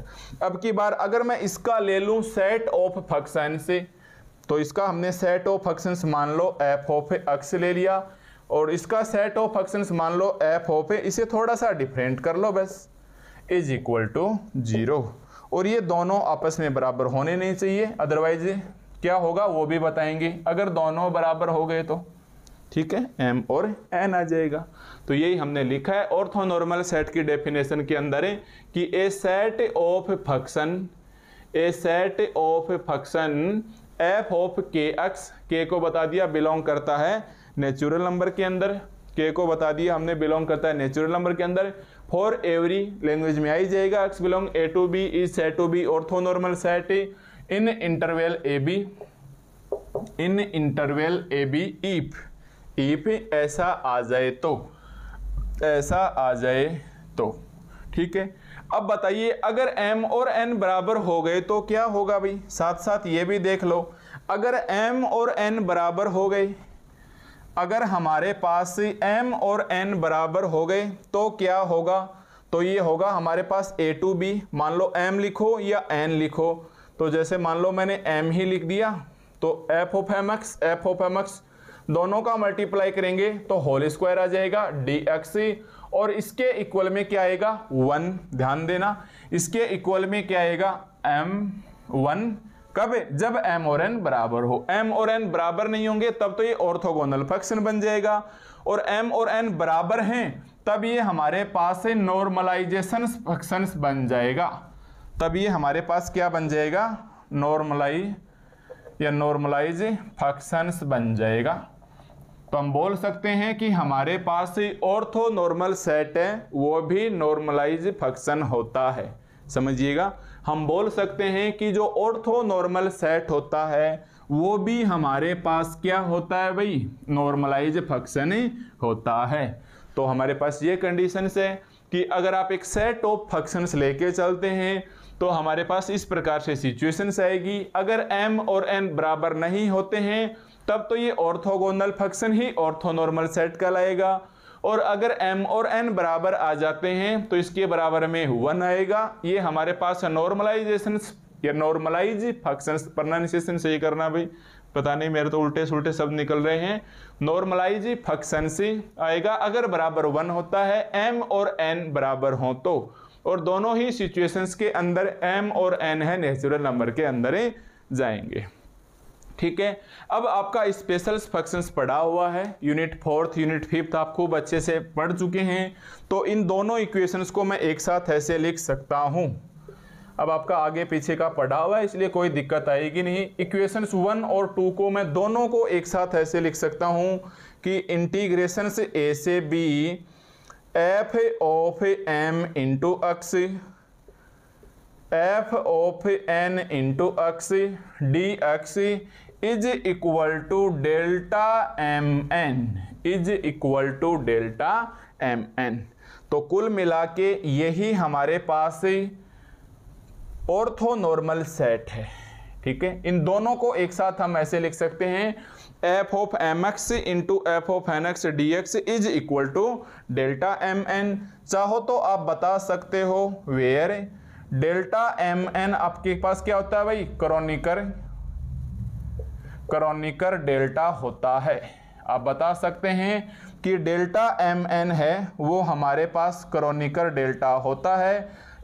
अब की बार अगर मैं इसका ले लू सेट ऑफ फंक्शन से तो इसका हमने सेट ऑफ फंक्शन मान लो एफ ऑफ एक्स ले लिया और इसका सेट ऑफ फंक्शन मान लो एफ ऑफ इसे थोड़ा सा डिफरेंट कर लो बस इज इक्वल टू जीरो और ये दोनों आपस में बराबर होने नहीं चाहिए अदरवाइज क्या होगा वो भी बताएंगे अगर दोनों बराबर हो गए तो ठीक है एम और एन आ जाएगा तो यही हमने लिखा है ऑर्थोनॉर्मल सेट की डेफिनेशन के अंदर है कि a set of function a set of function F of k x के को बता दिया बिलोंग करता है नेचुरल नंबर के अंदर के को बता दिया हमने बिलोंग करता है नेचुरल नंबर के अंदर फॉर एवरी लैंग्वेज में आई जाएगा x belong a to B is set to be orthonormal set in interval a b in interval a b if if ऐसा आ जाए तो ऐसा आ जाए तो ठीक है अब बताइए अगर m और n बराबर हो गए तो क्या होगा भाई साथ साथ ये भी देख लो अगर m और n बराबर हो गए अगर हमारे पास m और n बराबर हो गए तो क्या होगा तो ये होगा हमारे पास a टू b मान लो m लिखो या n लिखो तो जैसे मान लो मैंने m ही लिख दिया तो f of M x F of M x दोनों का मल्टीप्लाई करेंगे तो होल स्क्वायर आ जाएगा डी एक्स और इसके इक्वल में क्या आएगा वन ध्यान देना इसके इक्वल में क्या आएगा एम वन कब जब एम और एन बराबर हो एम और एन बराबर नहीं होंगे तब तो ये ऑर्थोगोनल फंक्शन बन जाएगा और एम और एन बराबर हैं तब ये हमारे पास से नॉर्मलाइजेशन फंक्शन बन जाएगा तब ये हमारे पास क्या बन जाएगा नॉर्मलाइज या नॉर्मलाइज फंक्शन बन जाएगा तो हम बोल सकते हैं कि हमारे पास ऑर्थो नॉर्मल सेट है वो भी नॉर्मलाइज फंक्शन होता है समझिएगा हम बोल सकते हैं कि जो ऑर्थो नॉर्मल सेट होता है वो भी हमारे पास क्या होता है भाई नॉर्मलाइज फंक्शन होता है तो हमारे पास ये कंडीशन है कि अगर आप एक सेट ऑफ फंक्शंस लेके चलते हैं तो हमारे पास इस प्रकार से सिचुएशंस आएगी अगर m और n बराबर नहीं होते हैं तब तो ये ऑर्थोगोनल फंक्शन ही ऑर्थोनॉर्मल सेट कहलाएगा और अगर m और n बराबर आ जाते हैं तो इसके बराबर में वन आएगा ये हमारे पास नॉर्मलाइजेशन या नॉर्मलाइज फंक्शन प्रनाउंसिएशन सही करना भाई पता नहीं मेरे तो उल्टे सुलटे शब्द निकल रहे हैं नॉर्मलाइज फंक्शन से आएगा अगर बराबर वन होता है m और n बराबर हो तो और दोनों ही सिचुएशंस के अंदर m और n है नेचुरल नंबर के अंदर जाएंगे ठीक है अब आपका स्पेशल फंक्शंस पढ़ा हुआ है यूनिट फोर्थ यूनिट फिफ्थ आप खूब अच्छे से पढ़ चुके हैं तो इन दोनों इक्वेशंस को मैं एक साथ ऐसे लिख सकता हूं अब आपका आगे पीछे का पढ़ा हुआ है इसलिए कोई दिक्कत आएगी नहीं इक्वेशंस वन और टू को मैं दोनों को एक साथ ऐसे लिख सकता हूं कि इंटीग्रेशन ए से b F of M into x f of N into x d x is equal to delta M n is equal to delta M n तो कुल मिला के यही हमारे पास नॉर्मल सेट है ठीक है इन दोनों को एक साथ हम ऐसे लिख सकते हैं f of M x into f of N x D x is equal to delta M n चाहो तो आप बता सकते हो वेयर डेल्टा एम एन आपके पास क्या होता है भाई क्रोनिकर क्रॉनिकर डेल्टा होता है आप बता सकते हैं कि डेल्टा एम एन है वो हमारे पास क्रॉनिकर डेल्टा होता है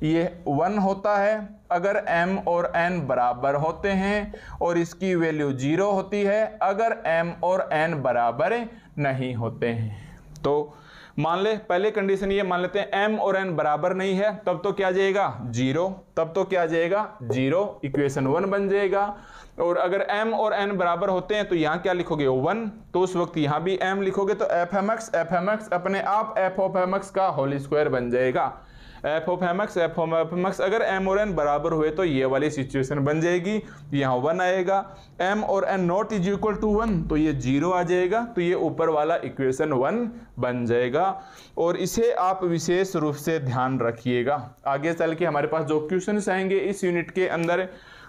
ये वन होता है अगर एम और एन बराबर होते हैं और इसकी वैल्यू ज़ीरो होती है अगर एम और एन बराबर नहीं होते हैं तो मान ले पहले कंडीशन ये मान लेते हैं एम और एन बराबर नहीं है तब तो क्या जाएगा जीरो तब तो क्या जाएगा जीरो इक्वेशन वन बन जाएगा और अगर m और n बराबर होते हैं तो यहाँ क्या लिखोगे वन तो उस वक्त यहाँ भी m लिखोगे तो f m x f m x अपने आप एफ ऑफ एम एक्स का होल स्क्वायर बन जाएगा f of M x F of f x अगर एम और एन बराबर हुए तो ये वाली सिचुएशन बन जाएगी यहाँ वन आएगा एम और n not is equal to one तो ये जीरो आ जाएगा तो ये ऊपर वाला इक्वेशन वन बन जाएगा और इसे आप विशेष रूप से ध्यान रखिएगा आगे चल के हमारे पास जो क्वेश्चन आएंगे इस यूनिट के अंदर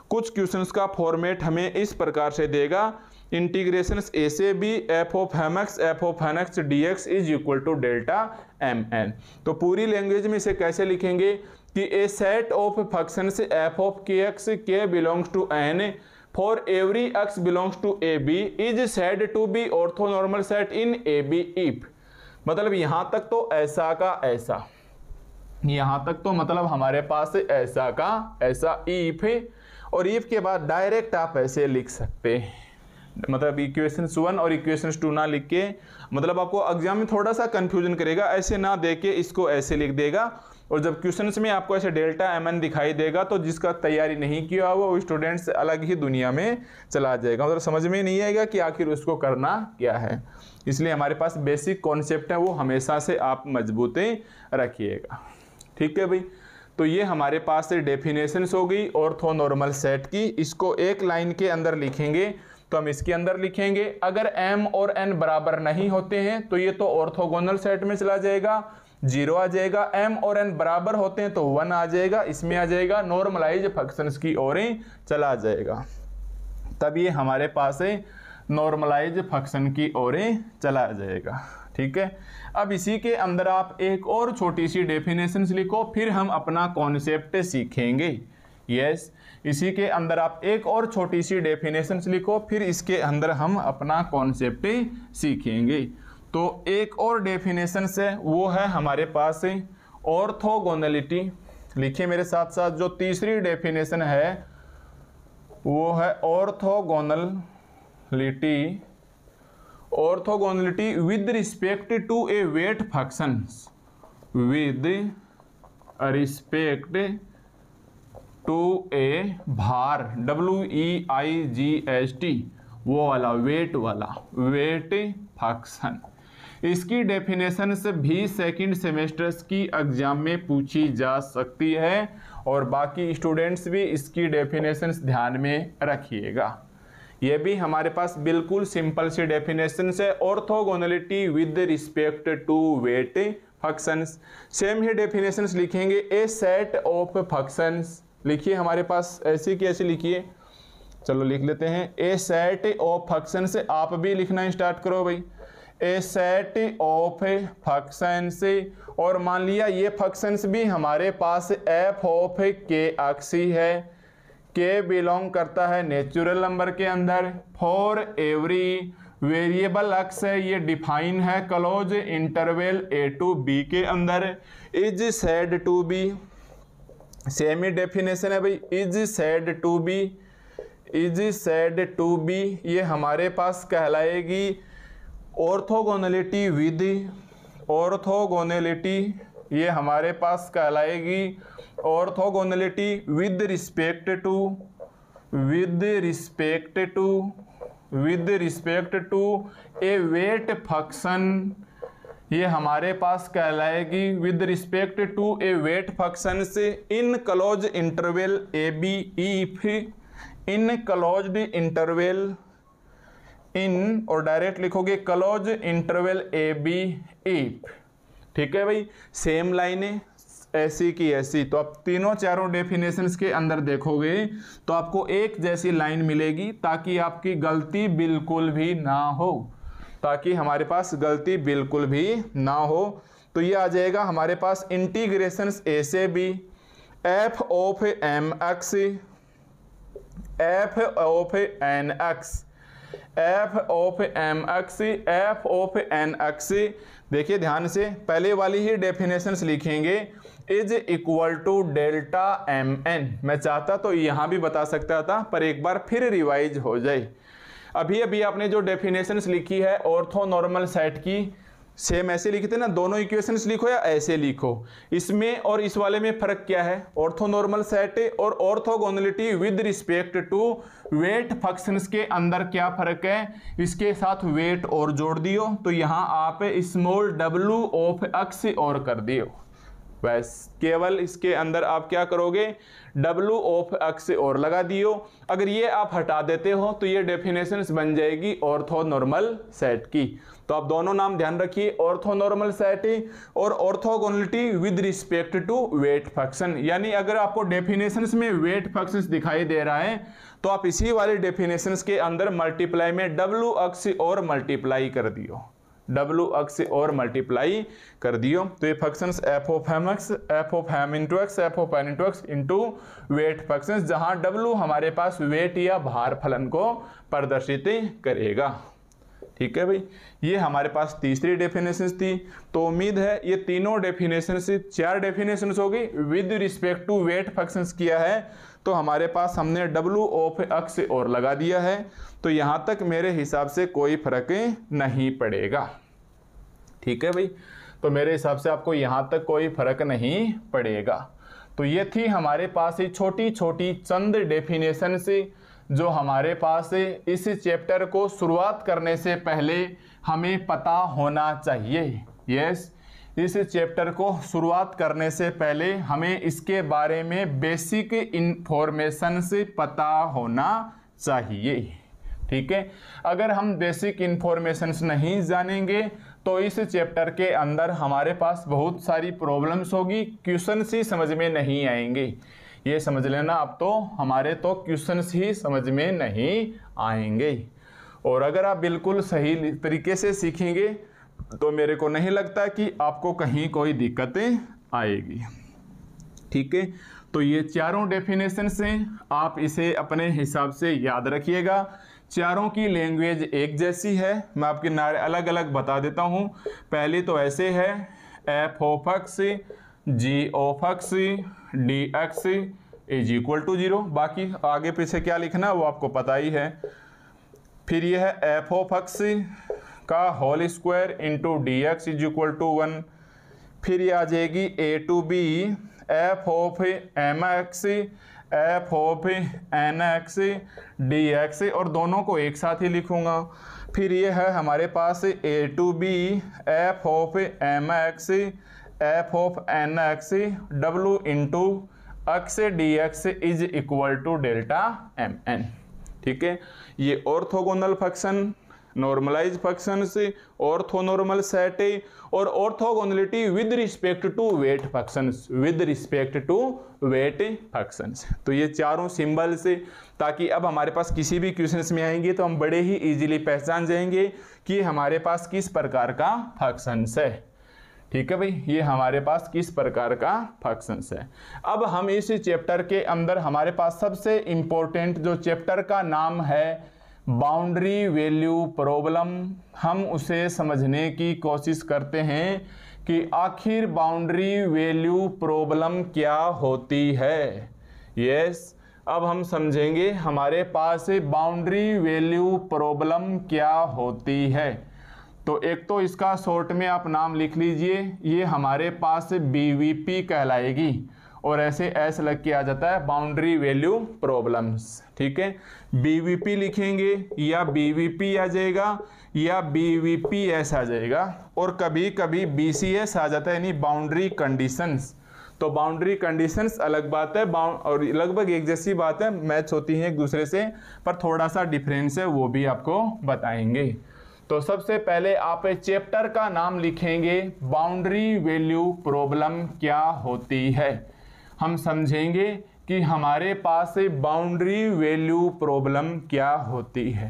कुछ क्वेश्चंस का फॉर्मेट हमें इस प्रकार से देगा इंटीग्रेशन ए से b F of m x f of n x d x is equal to delta M n तो पूरी लैंग्वेज में इसे कैसे लिखेंगे कि a set of function F of k x k belongs to n for every x belongs to a b is said to be ortho normal set in a b if मतलब यहाँ तक तो ऐसा का ऐसा यहाँ तक तो मतलब हमारे पास ऐसा का ऐसा इफ और इफ के बाद डायरेक्ट आप ऐसे लिख सकते हैं मतलब इक्वेशन वन और इक्वेशन टू ना लिख के मतलब आपको एग्जाम में थोड़ा सा कंफ्यूजन करेगा ऐसे ना दे के इसको ऐसे लिख देगा और जब क्वेश्चन में आपको ऐसे डेल्टा एम एन दिखाई देगा तो जिसका तैयारी नहीं किया हुआ वो स्टूडेंट्स अलग ही दुनिया में चला जाएगा मतलब समझ में नहीं आएगा कि आखिर उसको करना क्या है इसलिए हमारे पास बेसिक कॉन्सेप्ट है वो हमेशा से आप मजबूतें रखिएगा ठीक है भाई तो ये हमारे पास डेफिनेशन हो गई ऑर्थो नॉर्मल सेट की इसको एक लाइन के अंदर लिखेंगे तो हम इसके अंदर लिखेंगे अगर एम और एन बराबर नहीं होते हैं तो ये तो ऑर्थोगोनल सेट में चला जाएगा जीरो आ जाएगा एम और एन बराबर होते हैं तो वन आ जाएगा इसमें आ जाएगा नॉर्मलाइज फंक्शन की ओर चला जाएगा तब ये हमारे पास है नॉर्मलाइज फंक्शन की ओर चला जाएगा ठीक है अब इसी के अंदर आप एक और छोटी सी डेफिनेशन लिखो फिर हम अपना कॉन्सेप्ट सीखेंगे यस इसी के अंदर आप एक और छोटी सी डेफिनेशन लिखो फिर इसके अंदर हम अपना कॉन्सेप्ट सीखेंगे तो एक और डेफिनेशन से वो है हमारे पास ऑर्थोगोनलिटी लिखिए मेरे साथ साथ जो तीसरी डेफिनेशन है वो है orthogonality orthogonality with respect to a weight function with respect to a भार डब्ल्यू e i g h t वो वाला वेट वाला वेट फंक्शन इसकी डेफिनेशन भी सेकंड सेमेस्टर की एग्जाम में पूछी जा सकती है और बाकी स्टूडेंट्स भी इसकी डेफिनेशन ध्यान में रखिएगा ये भी हमारे पास बिल्कुल सिंपल सी डेफिनेशन है orthogonality with respect to weight functions same ही डेफिनेशंस लिखेंगे ए सेट ऑफ फंक्शंस लिखिए हमारे पास ऐसी की ऐसी लिखिए चलो लिख लेते हैं ए सेट ऑफ फंक्शन से आप भी लिखना स्टार्ट करो भाई ए सेट ऑफ फंक्शन से और मान लिया ये फंक्शन भी हमारे पास एफ ऑफ के अक्सी है के बिलोंग करता है नेचुरल नंबर के अंदर फॉर एवरी वेरिएबल अक्स है ये डिफाइन है close interval a to b के अंदर is said to be same ही डेफिनेशन है भाई is said to B is said to be ये हमारे पास कहलाएगी ऑर्थोगोनलिटी विद ऑर्थोगोनलिटी ये हमारे पास कहलाएगी orthogonality with respect to with respect to with respect to a weight function ये हमारे पास कहलाएगी with respect to a weight function से in close interval a b if in close interval in और डायरेक्ट लिखोगे close interval a b if ठीक है भाई सेम लाइन है ऐसी की ऐसी तो आप तीनों चारों डेफिनेशंस के अंदर देखोगे तो आपको एक जैसी लाइन मिलेगी ताकि आपकी गलती बिल्कुल भी ना हो ताकि हमारे पास गलती बिल्कुल भी ना हो तो ये आ जाएगा हमारे पास इंटीग्रेशन ए से b F of M x F of N x F of M x F of N x देखिए ध्यान से पहले वाली ही डेफिनेशन लिखेंगे is equal to delta M n मैं चाहता तो यहाँ भी बता सकता था पर एक बार फिर रिवाइज हो जाए अभी अभी आपने जो डेफिनेशन लिखी है ऑर्थो नॉर्मल सेट की सेम ऐसे लिखे थे ना दोनों इक्वेशन लिखो या ऐसे लिखो इसमें और इस वाले में फर्क क्या है ऑर्थो नॉर्मल सेट और orthogonality with respect to weight functions के अंदर क्या फर्क है इसके साथ वेट और जोड़ दियो तो यहाँ आप स्मॉल डब्ल्यू ऑफ एक्स और कर दियो बस केवल इसके अंदर आप क्या करोगे डब्लू ऑफ एक्स और लगा दियो अगर ये आप हटा देते हो तो ये डेफिनेशन बन जाएगी ऑर्थो नॉर्मल सेट की तो आप दोनों नाम ध्यान रखिए ऑर्थो नॉर्मल सेट और orthogonality with respect to weight function यानी अगर आपको डेफिनेशन में वेट फंक्शन दिखाई दे रहा है तो आप इसी वाले डेफिनेशन के अंदर मल्टीप्लाई में डब्लू एक्स और मल्टीप्लाई कर दियो w अक्स से और मल्टीप्लाई कर दियो तो ये function F of M x F of M into x F of N into X into weight function जहां w हमारे पास वेट या भार फलन को प्रदर्शित करेगा ठीक है भाई ये हमारे पास तीसरी डेफिनेशन थी तो उम्मीद है ये तीनों डेफिनेशन से चार डेफिनेशन हो गई with respect to weight function किया है तो हमारे पास हमने डब्लू ऑफ अक्स और लगा दिया है तो यहां तक मेरे हिसाब से कोई फर्क नहीं पड़ेगा ठीक है भाई तो मेरे हिसाब से आपको यहां तक कोई फर्क नहीं पड़ेगा तो ये थी हमारे पास ये छोटी छोटी चंद डेफिनेशन से जो हमारे पास इस चैप्टर को शुरुआत करने से पहले हमें पता होना चाहिए यस इस चैप्टर को शुरुआत करने से पहले हमें इसके बारे में बेसिक इन्फॉर्मेशन से पता होना चाहिए ठीक है अगर हम बेसिक इन्फॉर्मेशन नहीं जानेंगे तो इस चैप्टर के अंदर हमारे पास बहुत सारी प्रॉब्लम्स होगी क्वेश्चन ही समझ में नहीं आएंगे ये समझ लेना आप तो हमारे तो क्वेश्चन ही समझ में नहीं आएंगे और अगर आप बिल्कुल सही तरीके से सीखेंगे तो मेरे को नहीं लगता कि आपको कहीं कोई दिक्कतें आएगी ठीक है तो ये चारों डेफिनेशन से आप इसे अपने हिसाब से याद रखिएगा चारों की लैंग्वेज एक जैसी है मैं आपके नारे अलग अलग बता देता हूँ पहले तो ऐसे है F of x G of x D x is equal to zero बाकी आगे पीछे क्या लिखना है वो आपको पता ही है फिर यह है एफ ऑफ एक्स का whole square into D x is equal to one फिर ये आ जाएगी A to B F of M x F of N x D x और दोनों को एक साथ ही लिखूंगा फिर ये है हमारे पास A to B F of M x F of N X W into X D x is equal to delta M N ठीक है ये ऑर्थोगोनल फंक्शन नॉर्मलाइज फंक्शन से ऑर्थोनॉर्मल सेट है और orthogonality with respect to weight function with respect to weight function तो ये चारों symbol से ताकि अब हमारे पास किसी भी क्वेश्चन में आएंगे तो हम बड़े ही इजीली पहचान जाएंगे कि हमारे पास किस प्रकार का फंक्शन है ठीक है भाई ये हमारे पास किस प्रकार का फंक्शंस है अब हम इस चैप्टर के अंदर हमारे पास सबसे इम्पोर्टेंट जो चैप्टर का नाम है बाउंड्री वैल्यू प्रॉब्लम हम उसे समझने की कोशिश करते हैं कि आखिर बाउंड्री वैल्यू प्रॉब्लम क्या होती है यस अब हम समझेंगे हमारे पास बाउंड्री वैल्यू प्रॉब्लम क्या होती है तो एक तो इसका शॉर्ट में आप नाम लिख लीजिए ये हमारे पास बी कहलाएगी और ऐसे एस लग के आ जाता है बाउंड्री वैल्यू प्रॉब्लम्स ठीक है बीवीपी लिखेंगे या बीवीपी आ जाएगा या बीवीपीएस आ जाएगा और कभी कभी बीसीएस आ जाता है यानी बाउंड्री कंडीशंस तो बाउंड्री कंडीशंस अलग बात है और लगभग एक जैसी बात है मैच होती है एक दूसरे से पर थोड़ा सा डिफरेंस है वो भी आपको बताएंगे तो सबसे पहले आप चैप्टर का नाम लिखेंगे बाउंड्री वैल्यू प्रॉब्लम क्या होती है हम समझेंगे कि हमारे पास बाउंड्री वैल्यू प्रॉब्लम क्या होती है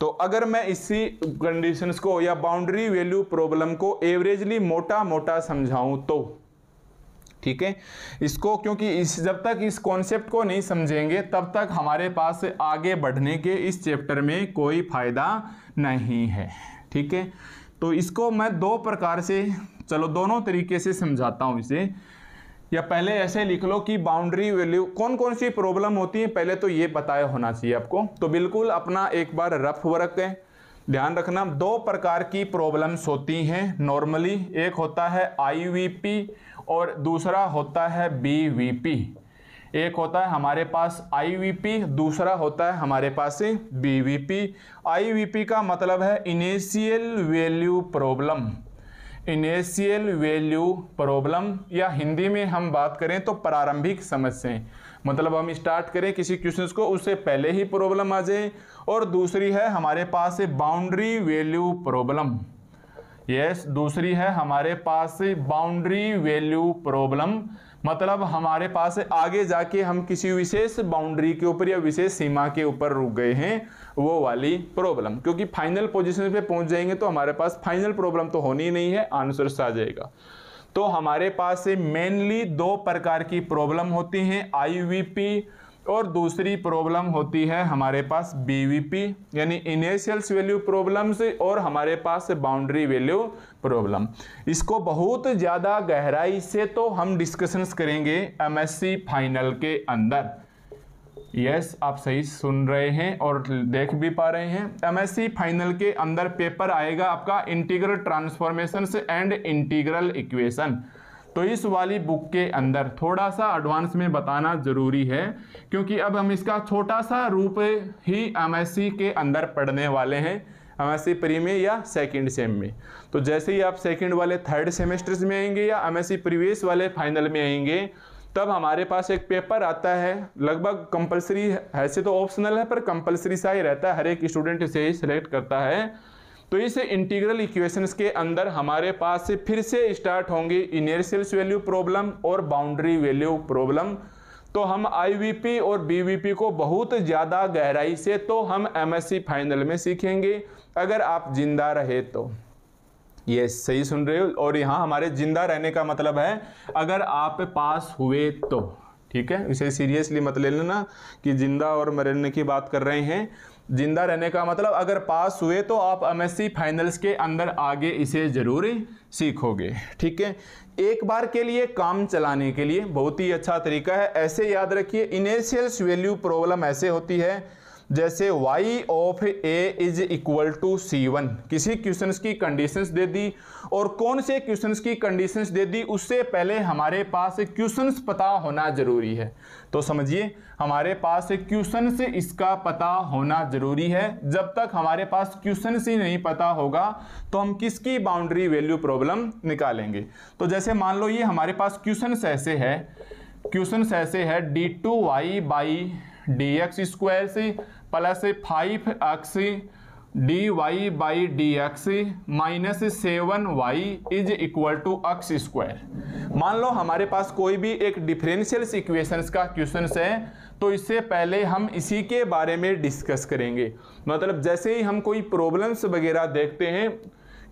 तो अगर मैं इसी कंडीशंस को या बाउंड्री वैल्यू प्रॉब्लम को एवरेजली मोटा मोटा समझाऊं तो ठीक है इसको क्योंकि इस जब तक इस कॉन्सेप्ट को नहीं समझेंगे तब तक हमारे पास आगे बढ़ने के इस चैप्टर में कोई फायदा नहीं है ठीक है तो इसको मैं दो प्रकार से चलो दोनों तरीके से समझाता हूँ इसे या पहले ऐसे लिख लो कि बाउंड्री वैल्यू कौन कौन सी प्रॉब्लम होती है पहले तो ये बताया होना चाहिए आपको तो बिल्कुल अपना एक बार रफ वर्क है ध्यान रखना दो प्रकार की प्रॉब्लम्स होती हैं नॉर्मली एक होता है आईवीपी और दूसरा होता है बीवीपी एक होता है हमारे पास आईवीपी दूसरा होता है हमारे पास बीवीपी आईवीपी का मतलब है initial value problem initial value problem या हिंदी में हम बात करें तो प्रारंभिक समस्याएं मतलब हम स्टार्ट करें किसी क्वेश्चन को उससे पहले ही प्रॉब्लम आ जाए और दूसरी है हमारे पास बाउंड्री वैल्यू प्रॉब्लम यस दूसरी है हमारे पास बाउंड्री वैल्यू प्रॉब्लम मतलब हमारे पास आगे जाके हम किसी विशेष बाउंड्री के ऊपर या विशेष सीमा के ऊपर रुक गए हैं वो वाली प्रॉब्लम क्योंकि फाइनल पोजीशन पे पहुंच जाएंगे तो हमारे पास फाइनल प्रॉब्लम तो होनी ही नहीं है आंसर आ जाएगा तो हमारे पास मेनली दो प्रकार की प्रॉब्लम होती हैं आई और दूसरी प्रॉब्लम होती है हमारे पास बीवीपी यानी इनिशियल्स वैल्यू प्रॉब्लम्स और हमारे पास बाउंड्री वैल्यू प्रॉब्लम इसको बहुत ज़्यादा गहराई से तो हम डिस्कशंस करेंगे एमएससी फाइनल के अंदर यस आप सही सुन रहे हैं और देख भी पा रहे हैं एमएससी फाइनल के अंदर पेपर आएगा आपका integral transformation and integral equation तो इस वाली बुक के अंदर थोड़ा सा एडवांस में बताना ज़रूरी है क्योंकि अब हम इसका छोटा सा रूप ही एमएससी के अंदर पढ़ने वाले हैं एमएससी में या सेकंड सेम में तो जैसे ही आप सेकंड वाले थर्ड सेमेस्टर में आएंगे या एम प्रीवियस वाले फाइनल में आएंगे तब हमारे पास एक पेपर आता है लगभग कंपलसरी ऐसे तो ऑप्शनल है पर कंपलसरी सा ही रहता है हर एक स्टूडेंट इसे ही सिलेक्ट करता है तो इस इंटीग्रल इक्वेशंस के अंदर हमारे पास से फिर से स्टार्ट होंगे इनर्शियल्स वैल्यू प्रॉब्लम और बाउंड्री वैल्यू प्रॉब्लम तो हम आईवीपी और बीवीपी को बहुत ज़्यादा गहराई से तो हम एमएससी फाइनल में सीखेंगे अगर आप जिंदा रहे तो ये सही सुन रहे हो और यहां हमारे जिंदा रहने का मतलब है अगर आप पास हुए तो ठीक है इसे सीरियसली मत ले लेना कि जिंदा और मरने की बात कर रहे हैं जिंदा रहने का मतलब अगर पास हुए तो आप एमएससी फाइनल्स के अंदर आगे इसे ज़रूर सीखोगे ठीक है एक बार के लिए काम चलाने के लिए बहुत ही अच्छा तरीका है ऐसे याद रखिए इनिशियल्स वैल्यू प्रॉब्लम ऐसे होती है जैसे y of a is equal to C one किसी क्वेश्चन की कंडीशंस दे दी और कौन से क्वेश्चन की कंडीशंस दे दी उससे पहले हमारे पास क्वेश्चंस पता होना जरूरी है तो समझिए हमारे पास क्वेश्चंस इसका पता होना जरूरी है जब तक हमारे पास क्वेश्चंस ही नहीं पता होगा तो हम किसकी बाउंड्री वैल्यू प्रॉब्लम निकालेंगे तो जैसे मान लो ये हमारे पास क्वेश्चन ऐसे है क्वेश्चन ऐसे है D two Y by D X square से plus five X D Y by D X minus seven Y is equal to X square मान लो हमारे पास कोई भी एक डिफरेंशियल इक्वेशंस का क्वेश्चन है तो इससे पहले हम इसी के बारे में डिस्कस करेंगे मतलब जैसे ही हम कोई प्रॉब्लम्स वगैरह देखते हैं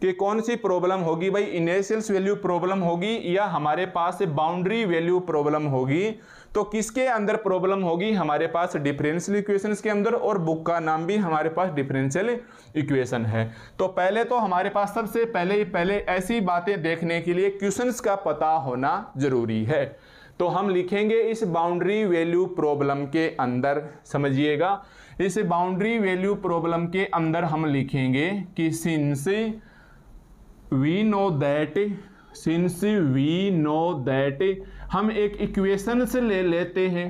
कि कौन सी प्रॉब्लम होगी भाई इनिशियल्स वैल्यू प्रॉब्लम होगी या हमारे पास बाउंड्री वैल्यू प्रॉब्लम होगी तो किसके अंदर प्रॉब्लम होगी हमारे पास डिफरेंशियल इक्वेशन के अंदर और बुक का नाम भी हमारे पास डिफरेंशियल इक्वेशन है तो पहले तो हमारे पास सबसे पहले ही पहले ऐसी बातें देखने के लिए क्वेश्चन का पता होना जरूरी है तो हम लिखेंगे इस बाउंड्री वैल्यू प्रॉब्लम के अंदर समझिएगा इस बाउंड्री वैल्यू प्रॉब्लम के अंदर हम लिखेंगे कि since we know that since we know that हम एक इक्वेशन से ले लेते हैं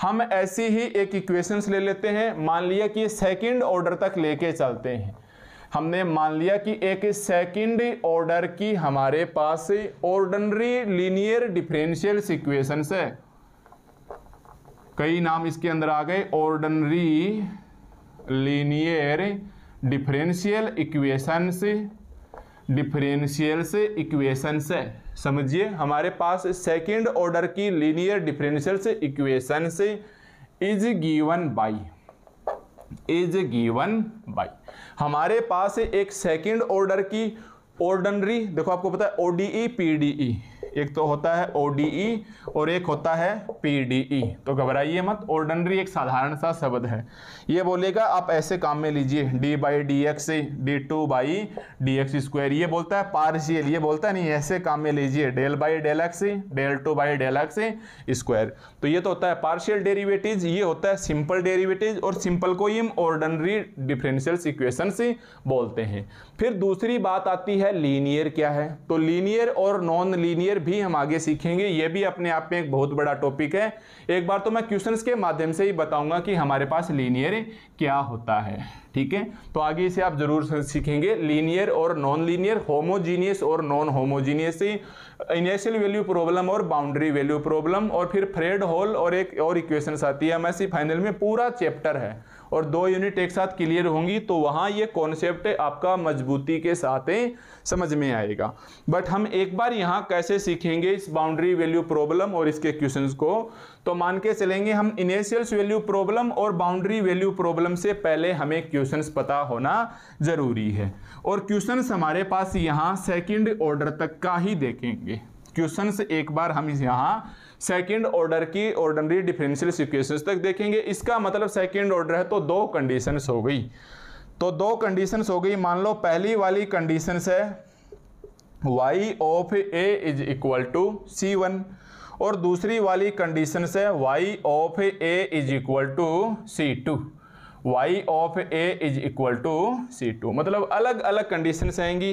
हम ऐसी ही एक इक्वेशन ले लेते हैं मान लिया कि सेकंड ऑर्डर तक लेके चलते हैं हमने मान लिया कि एक सेकंड ऑर्डर की हमारे पास ऑर्डनरी लीनियर डिफरेंशियल इक्वेशन है कई नाम इसके अंदर आ गए ordinary linear differential equation differential से इक्वेशन से समझिए हमारे पास सेकेंड ऑर्डर की लीनियर डिफरेंशियल से इक्वेशन से is given by is given by हमारे पास एक सेकेंड ऑर्डर की ऑर्डनरी देखो आपको पता है ओडीई पीडीई एक तो होता है ओडीई e और एक होता है पी e। तो घबराइए मत ऑर्डनरी एक साधारण सा शब्द है ये बोलेगा आप ऐसे काम में लीजिए D by D X D two by D X square ये बोलता है पार्शियल ये बोलता है नहीं ऐसे काम में लीजिए del by del X del two by del X square तो ये तो होता है पार्शियल डेरिवेटिव ये होता है सिंपल डेरिवेटिव और सिंपल को ही हम ऑर्डनरी डिफरेंशियल इक्वेशन से बोलते हैं फिर दूसरी बात आती है लीनियर क्या है तो लीनियर और नॉन लीनियर भी हम आगे सीखेंगे ये भी अपने आप में एक बहुत बड़ा टॉपिक है एक बार तो मैं क्वेश्चन के माध्यम से ही बताऊंगा कि हमारे पास लीनियर क्या होता है ठीक है तो आगे इसे आप जरूर सीखेंगे लीनियर और नॉन लीनियर होमोजीनियस और non homogeneous initial value problem और बाउंड्री वैल्यू प्रॉब्लम और फिर फ्रेड होल और एक और इक्वेशन आती है एम फाइनल में पूरा चैप्टर है और दो यूनिट एक साथ क्लियर होंगी तो वहाँ ये कॉन्सेप्ट आपका मजबूती के साथ समझ में आएगा बट हम एक बार यहाँ कैसे सीखेंगे इस बाउंड्री वैल्यू प्रॉब्लम और इसके क्वेश्चन को तो मान के चलेंगे हम इनिशियल्स वैल्यू प्रॉब्लम और बाउंड्री वैल्यू प्रॉब्लम से पहले हमें क्वेश्चन पता होना जरूरी है और क्वेश्चन हमारे पास यहाँ सेकेंड ऑर्डर तक का ही देखेंगे क्वेश्चन एक बार हम यहाँ सेकेंड ऑर्डर की ऑर्डनरी डिफरेंशियल इक्वेशंस तक देखेंगे इसका मतलब सेकेंड ऑर्डर है तो दो कंडीशंस हो गई तो दो कंडीशंस हो गई मान लो पहली वाली कंडीशंस है y of a is equal to c1 और दूसरी वाली कंडीशन है y of a is equal to c2 Y of A is equal to C two मतलब अलग अलग कंडीशंस आएंगी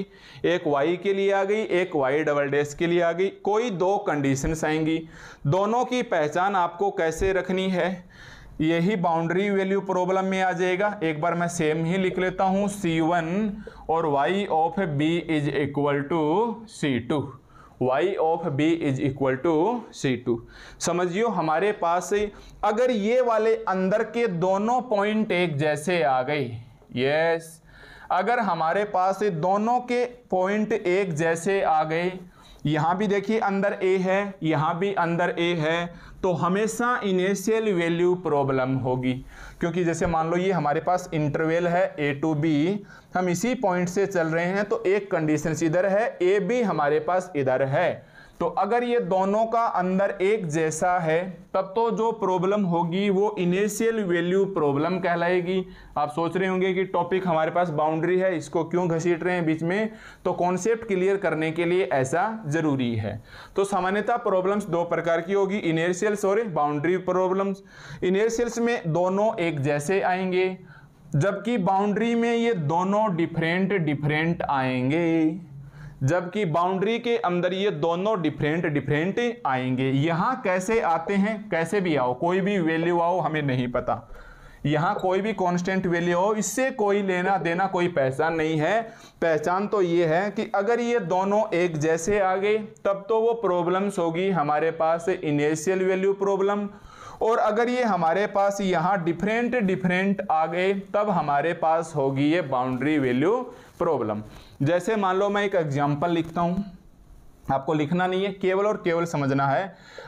एक वाई के लिए आ गई एक वाई डबल डैश के लिए आ गई कोई दो कंडीशंस आएंगी दोनों की पहचान आपको कैसे रखनी है यही बाउंड्री वैल्यू प्रॉब्लम में आ जाएगा एक बार मैं सेम ही लिख लेता हूँ सी वन और Y of B is equal to C two Y of B is equal to C two समझियो हमारे पास अगर ये वाले अंदर के दोनों पॉइंट एक जैसे आ गए यस अगर हमारे पास दोनों के पॉइंट एक जैसे आ गए यहाँ भी देखिए अंदर ए है यहाँ भी अंदर ए है तो हमेशा इनिशियल वैल्यू प्रॉब्लम होगी क्योंकि जैसे मान लो ये हमारे पास इंटरवेल है ए टू बी हम इसी पॉइंट से चल रहे हैं तो एक कंडीशन इधर है ए बी हमारे पास इधर है तो अगर ये दोनों का अंदर एक जैसा है तब तो जो प्रॉब्लम होगी वो इनिशियल वैल्यू प्रॉब्लम कहलाएगी आप सोच रहे होंगे कि टॉपिक हमारे पास बाउंड्री है इसको क्यों घसीट रहे हैं बीच में तो कॉन्सेप्ट क्लियर करने के लिए ऐसा जरूरी है तो सामान्यतः प्रॉब्लम्स दो प्रकार की होगी इनिशियल्स और बाउंड्री प्रॉब्लम्स इनिशियल्स में दोनों एक जैसे आएंगे जबकि बाउंड्री में ये दोनों डिफरेंट डिफरेंट आएंगे जबकि बाउंड्री के अंदर ये दोनों डिफरेंट डिफरेंट आएंगे यहाँ कैसे आते हैं कैसे भी आओ कोई भी वैल्यू आओ हमें नहीं पता यहाँ कोई भी कांस्टेंट वैल्यू हो इससे कोई लेना देना कोई पहचान नहीं है पहचान तो ये है कि अगर ये दोनों एक जैसे आ गए तब तो वो प्रॉब्लम्स होगी हमारे पास इनिशियल वैल्यू प्रॉब्लम और अगर ये हमारे पास यहाँ डिफरेंट डिफरेंट आ गए तब हमारे पास होगी ये बाउंड्री वैल्यू प्रॉब्लम जैसे मान लो मैं एक एग्जाम्पल लिखता हूं आपको लिखना नहीं है केवल और केवल समझना है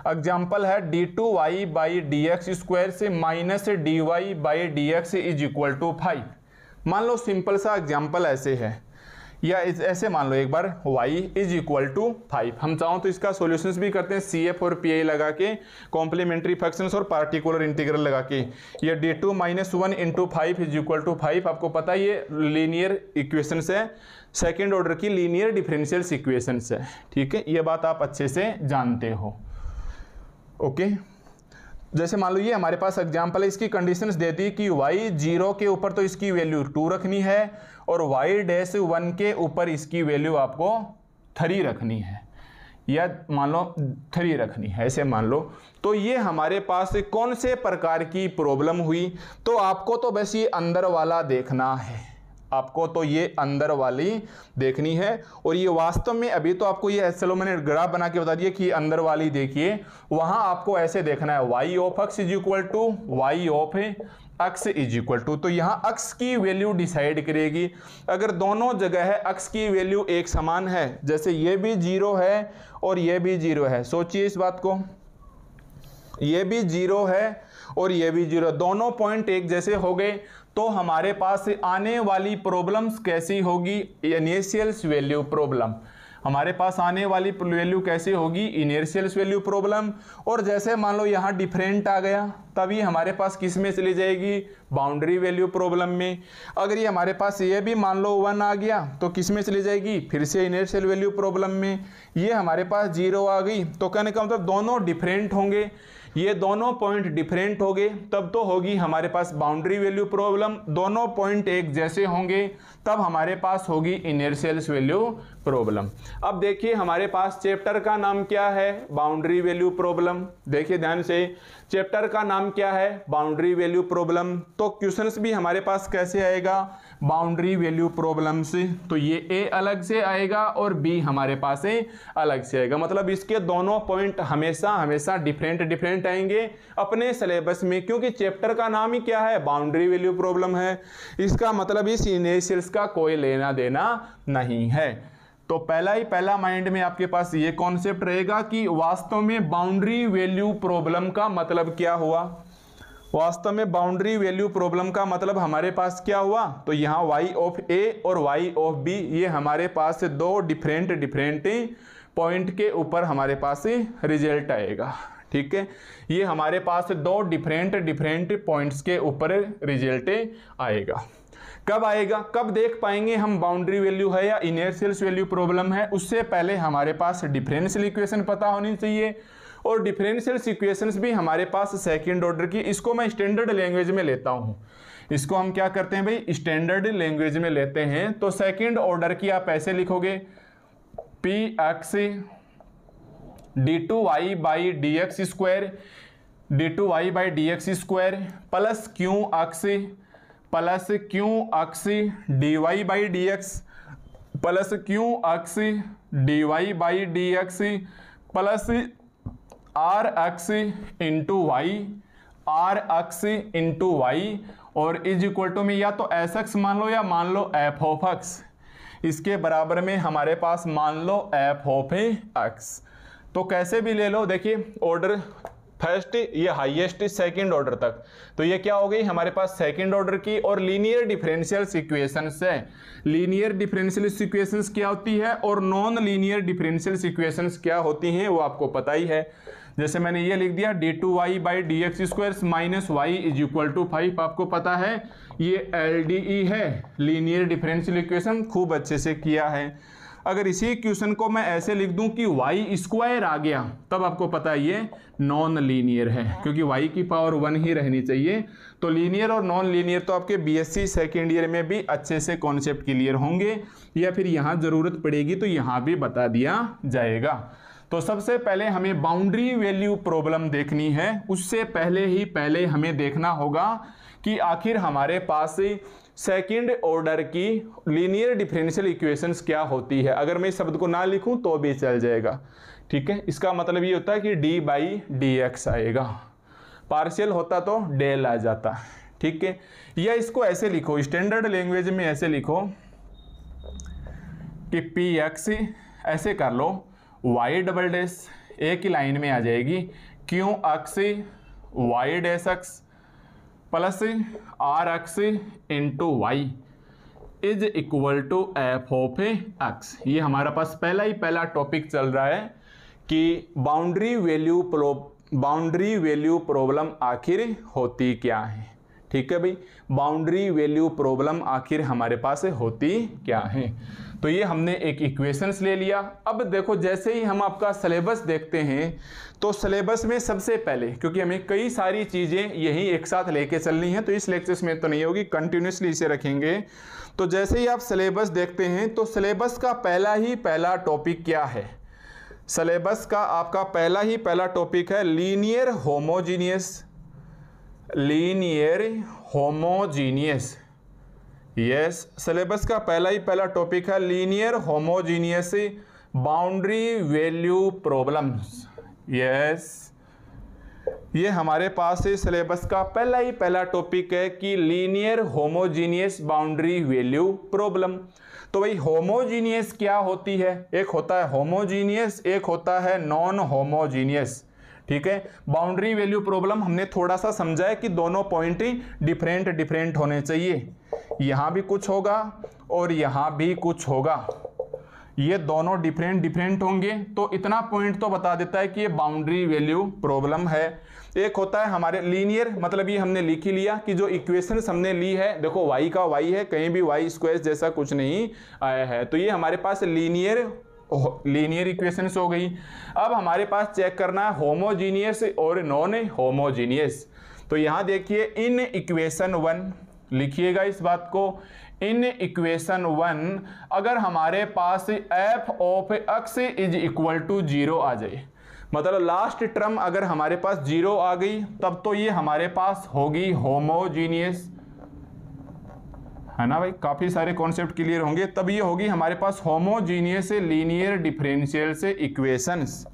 एग्जाम्पल है D two Y by D X square से minus D Y by D x is equal to five मान लो सिंपल सा एग्जाम्पल ऐसे है या ऐसे मान लो एक बार y is equal to five हम चाहो तो इसका सॉल्यूशंस भी करते हैं सी एफ और पी आई लगा के कॉम्प्लीमेंट्री फंक्शन और पार्टिकुलर इंटीग्रल लगा के ये D two minus one into five is equal to five आपको पता है ये लीनियर इक्वेशन है सेकेंड ऑर्डर की लीनियर डिफरेंशियल इक्वेशंस है ठीक है ये बात आप अच्छे से जानते हो ओके जैसे मान लो ये हमारे पास एग्जाम्पल इसकी कंडीशंस देती है कि वाई जीरो के ऊपर तो इसकी वैल्यू टू रखनी है और वाई डैश वन के ऊपर इसकी वैल्यू आपको थ्री रखनी है या मान लो थ्री रखनी है ऐसे मान लो तो ये हमारे पास कौन से प्रकार की प्रॉब्लम हुई तो आपको तो बस ये अंदर वाला देखना है आपको तो ये अंदर वाली देखनी है और ये वास्तव में अभी तो आपको ये चलो मैंने ग्राफ बना के बता दिया कि अंदर वाली देखिए वहां आपको ऐसे देखना है Y of x is equal to Y of x is equal to तो यहाँ अक्स की वैल्यू डिसाइड करेगी अगर दोनों जगह है अक्स की वैल्यू एक समान है जैसे ये भी जीरो है और ये भी जीरो है सोचिए इस बात को ये भी जीरो है और ये भी जीरो दोनों पॉइंट एक जैसे हो गए तो हमारे पास आने वाली प्रॉब्लम्स कैसी होगी इनिशियल्स वैल्यू प्रॉब्लम हमारे पास आने वाली वैल्यू कैसी होगी इनिशियल्स वैल्यू प्रॉब्लम और जैसे मान लो यहाँ डिफरेंट आ गया तभी हमारे पास किस में चली जाएगी बाउंड्री वैल्यू प्रॉब्लम में अगर ये हमारे पास ये भी मान लो वन आ गया तो किस में चली जाएगी फिर से इनिशियल वैल्यू प्रॉब्लम में ये हमारे पास जीरो आ गई तो कहने का मतलब दोनों डिफरेंट होंगे ये दोनों पॉइंट डिफरेंट होंगे तब तो होगी हमारे पास बाउंड्री वैल्यू प्रॉब्लम दोनों पॉइंट एक जैसे होंगे तब हमारे पास होगी इनर्शियल्स वैल्यू प्रॉब्लम अब देखिए हमारे पास चैप्टर का नाम क्या है बाउंड्री वैल्यू प्रॉब्लम देखिए ध्यान से चैप्टर का नाम क्या है बाउंड्री वैल्यू प्रॉब्लम तो क्वेश्चंस भी हमारे पास कैसे आएगा बाउंड्री वैल्यू प्रॉब्लम्स तो ये ए अलग से आएगा और बी हमारे पास है अलग से आएगा मतलब इसके दोनों पॉइंट हमेशा हमेशा डिफरेंट डिफरेंट आएंगे अपने सिलेबस में क्योंकि चैप्टर का नाम ही क्या है बाउंड्री वैल्यू प्रॉब्लम है इसका मतलब इस इनिशियल्स का कोई लेना देना नहीं है तो पहला ही पहला माइंड में आपके पास ये कॉन्सेप्ट रहेगा कि वास्तव में बाउंड्री वैल्यू प्रॉब्लम का मतलब क्या हुआ वास्तव में बाउंड्री वैल्यू प्रॉब्लम का मतलब हमारे पास क्या हुआ तो यहाँ वाई ऑफ ए और वाई ऑफ बी ये हमारे पास दो डिफरेंट डिफरेंट पॉइंट के ऊपर हमारे पास रिजल्ट आएगा ठीक है ये हमारे पास दो डिफरेंट डिफरेंट पॉइंट्स के ऊपर रिजल्ट आएगा कब आएगा कब देख पाएंगे हम बाउंड्री वैल्यू है या इनर्शियल वैल्यू प्रॉब्लम है उससे पहले हमारे पास डिफरेंशियल इक्वेशन पता होनी चाहिए और डिफरेंशियल सिक्वेशन भी हमारे पास सेकेंड ऑर्डर की इसको मैं स्टैंडर्ड लैंग्वेज में लेता हूँ इसको हम क्या करते हैं भाई स्टैंडर्ड लैंग्वेज में लेते हैं तो सेकेंड ऑर्डर की आप ऐसे लिखोगे P X D two Y by D X square D two Y by D X square plus Q X plus Q X D Y by D X plus Q X D Y by D X plus R X into Y R X into Y और is equal to में या तो S x मान लो या मान लो F of x इसके बराबर में हमारे पास मान लो एफ ऑफ एक्स तो कैसे भी ले लो देखिए ऑर्डर फर्स्ट ये हाईएस्ट सेकंड ऑर्डर तक तो ये क्या हो गई हमारे पास सेकंड ऑर्डर की और लीनियर डिफरेंशियल इक्वेशंस है लीनियर डिफरेंशियल इक्वेशंस क्या होती है और नॉन लीनियर डिफरेंशियल इक्वेशंस क्या होती हैं वो आपको पता ही है जैसे मैंने ये लिख दिया D two Y by D X square minus Y is equal to five आपको पता है ये एल डी ई है लीनियर डिफरेंशियल इक्वेशन खूब अच्छे से किया है अगर इसी इक्वेशन को मैं ऐसे लिख दूं कि वाई स्क्वायर आ गया तब आपको पता है ये नॉन लीनियर है क्योंकि वाई की पावर वन ही रहनी चाहिए तो लीनियर और नॉन लीनियर तो आपके बीएससी सेकेंड ईयर में भी अच्छे से कॉन्सेप्ट क्लियर होंगे या फिर यहाँ ज़रूरत पड़ेगी तो यहाँ भी बता दिया जाएगा तो सबसे पहले हमें बाउंड्री वैल्यू प्रॉब्लम देखनी है उससे पहले ही पहले हमें देखना होगा कि आखिर हमारे पास सेकंड ऑर्डर की लीनियर डिफरेंशियल इक्वेशंस क्या होती है अगर मैं इस शब्द को ना लिखूं तो भी चल जाएगा ठीक है इसका मतलब ये होता है कि डी बाई डी एक्स आएगा पार्शियल होता तो डेल आ जाता ठीक है या इसको ऐसे लिखो स्टैंडर्ड लैंग्वेज में ऐसे लिखो कि पी एक्स ऐसे कर लो वाई डबल डैश एक ही लाइन में आ जाएगी Q X Y dash X plus R X into Y is equal to F of X ये हमारा पास पहला ही पहला टॉपिक चल रहा है कि boundary value pro boundary value problem आखिर होती क्या है ठीक है भाई बाउंड्री वैल्यू प्रॉब्लम आखिर हमारे पास होती क्या है तो ये हमने एक इक्वेशंस ले लिया अब देखो जैसे ही हम आपका सिलेबस देखते हैं तो सिलेबस में सबसे पहले क्योंकि हमें कई सारी चीज़ें यही एक साथ लेके चलनी है तो इस लेक्चर्स में तो नहीं होगी कंटिन्यूसली इसे रखेंगे तो जैसे ही आप सिलेबस देखते हैं तो सिलेबस का पहला ही पहला टॉपिक क्या है सलेबस का आपका पहला ही पहला टॉपिक है linear homogeneous linear homogeneous yes syllabus का पहला ही पहला टॉपिक है linear homogeneous boundary value problems yes ये हमारे पास है सिलेबस का पहला ही पहला टॉपिक है कि linear homogeneous boundary value problem तो भाई होमोजीनियस क्या होती है एक होता है होमोजीनियस एक होता है नॉन होमोजीनियस ठीक है बाउंड्री वैल्यू प्रॉब्लम हमने थोड़ा सा समझा है कि दोनों पॉइंट ही डिफरेंट डिफरेंट होने चाहिए यहाँ भी कुछ होगा और यहाँ भी कुछ होगा ये दोनों डिफरेंट डिफरेंट होंगे तो इतना पॉइंट तो बता देता है कि ये बाउंड्री वैल्यू प्रॉब्लम है एक होता है हमारे लीनियर मतलब ये हमने लिख ही लिया कि जो इक्वेशन हमने ली है देखो वाई का वाई है कहीं भी वाई स्क्वायर जैसा कुछ नहीं आया है तो ये हमारे पास लीनियर लीनियर इक्वेशन हो गई अब हमारे पास चेक करना है होमोजीनियस और नॉन होमोजीनियस तो यहां देखिए इन इक्वेशन वन लिखिएगा इस बात को इन इक्वेशन वन अगर हमारे पास F of x is equal to zero आ जाए मतलब लास्ट टर्म अगर हमारे पास जीरो आ गई तब तो ये हमारे पास होगी होमोजीनियस है ना भाई काफ़ी सारे कॉन्सेप्ट क्लियर होंगे तब ये होगी हमारे पास होमोजीनियस लीनियर डिफरेंशियल से इक्वेशंस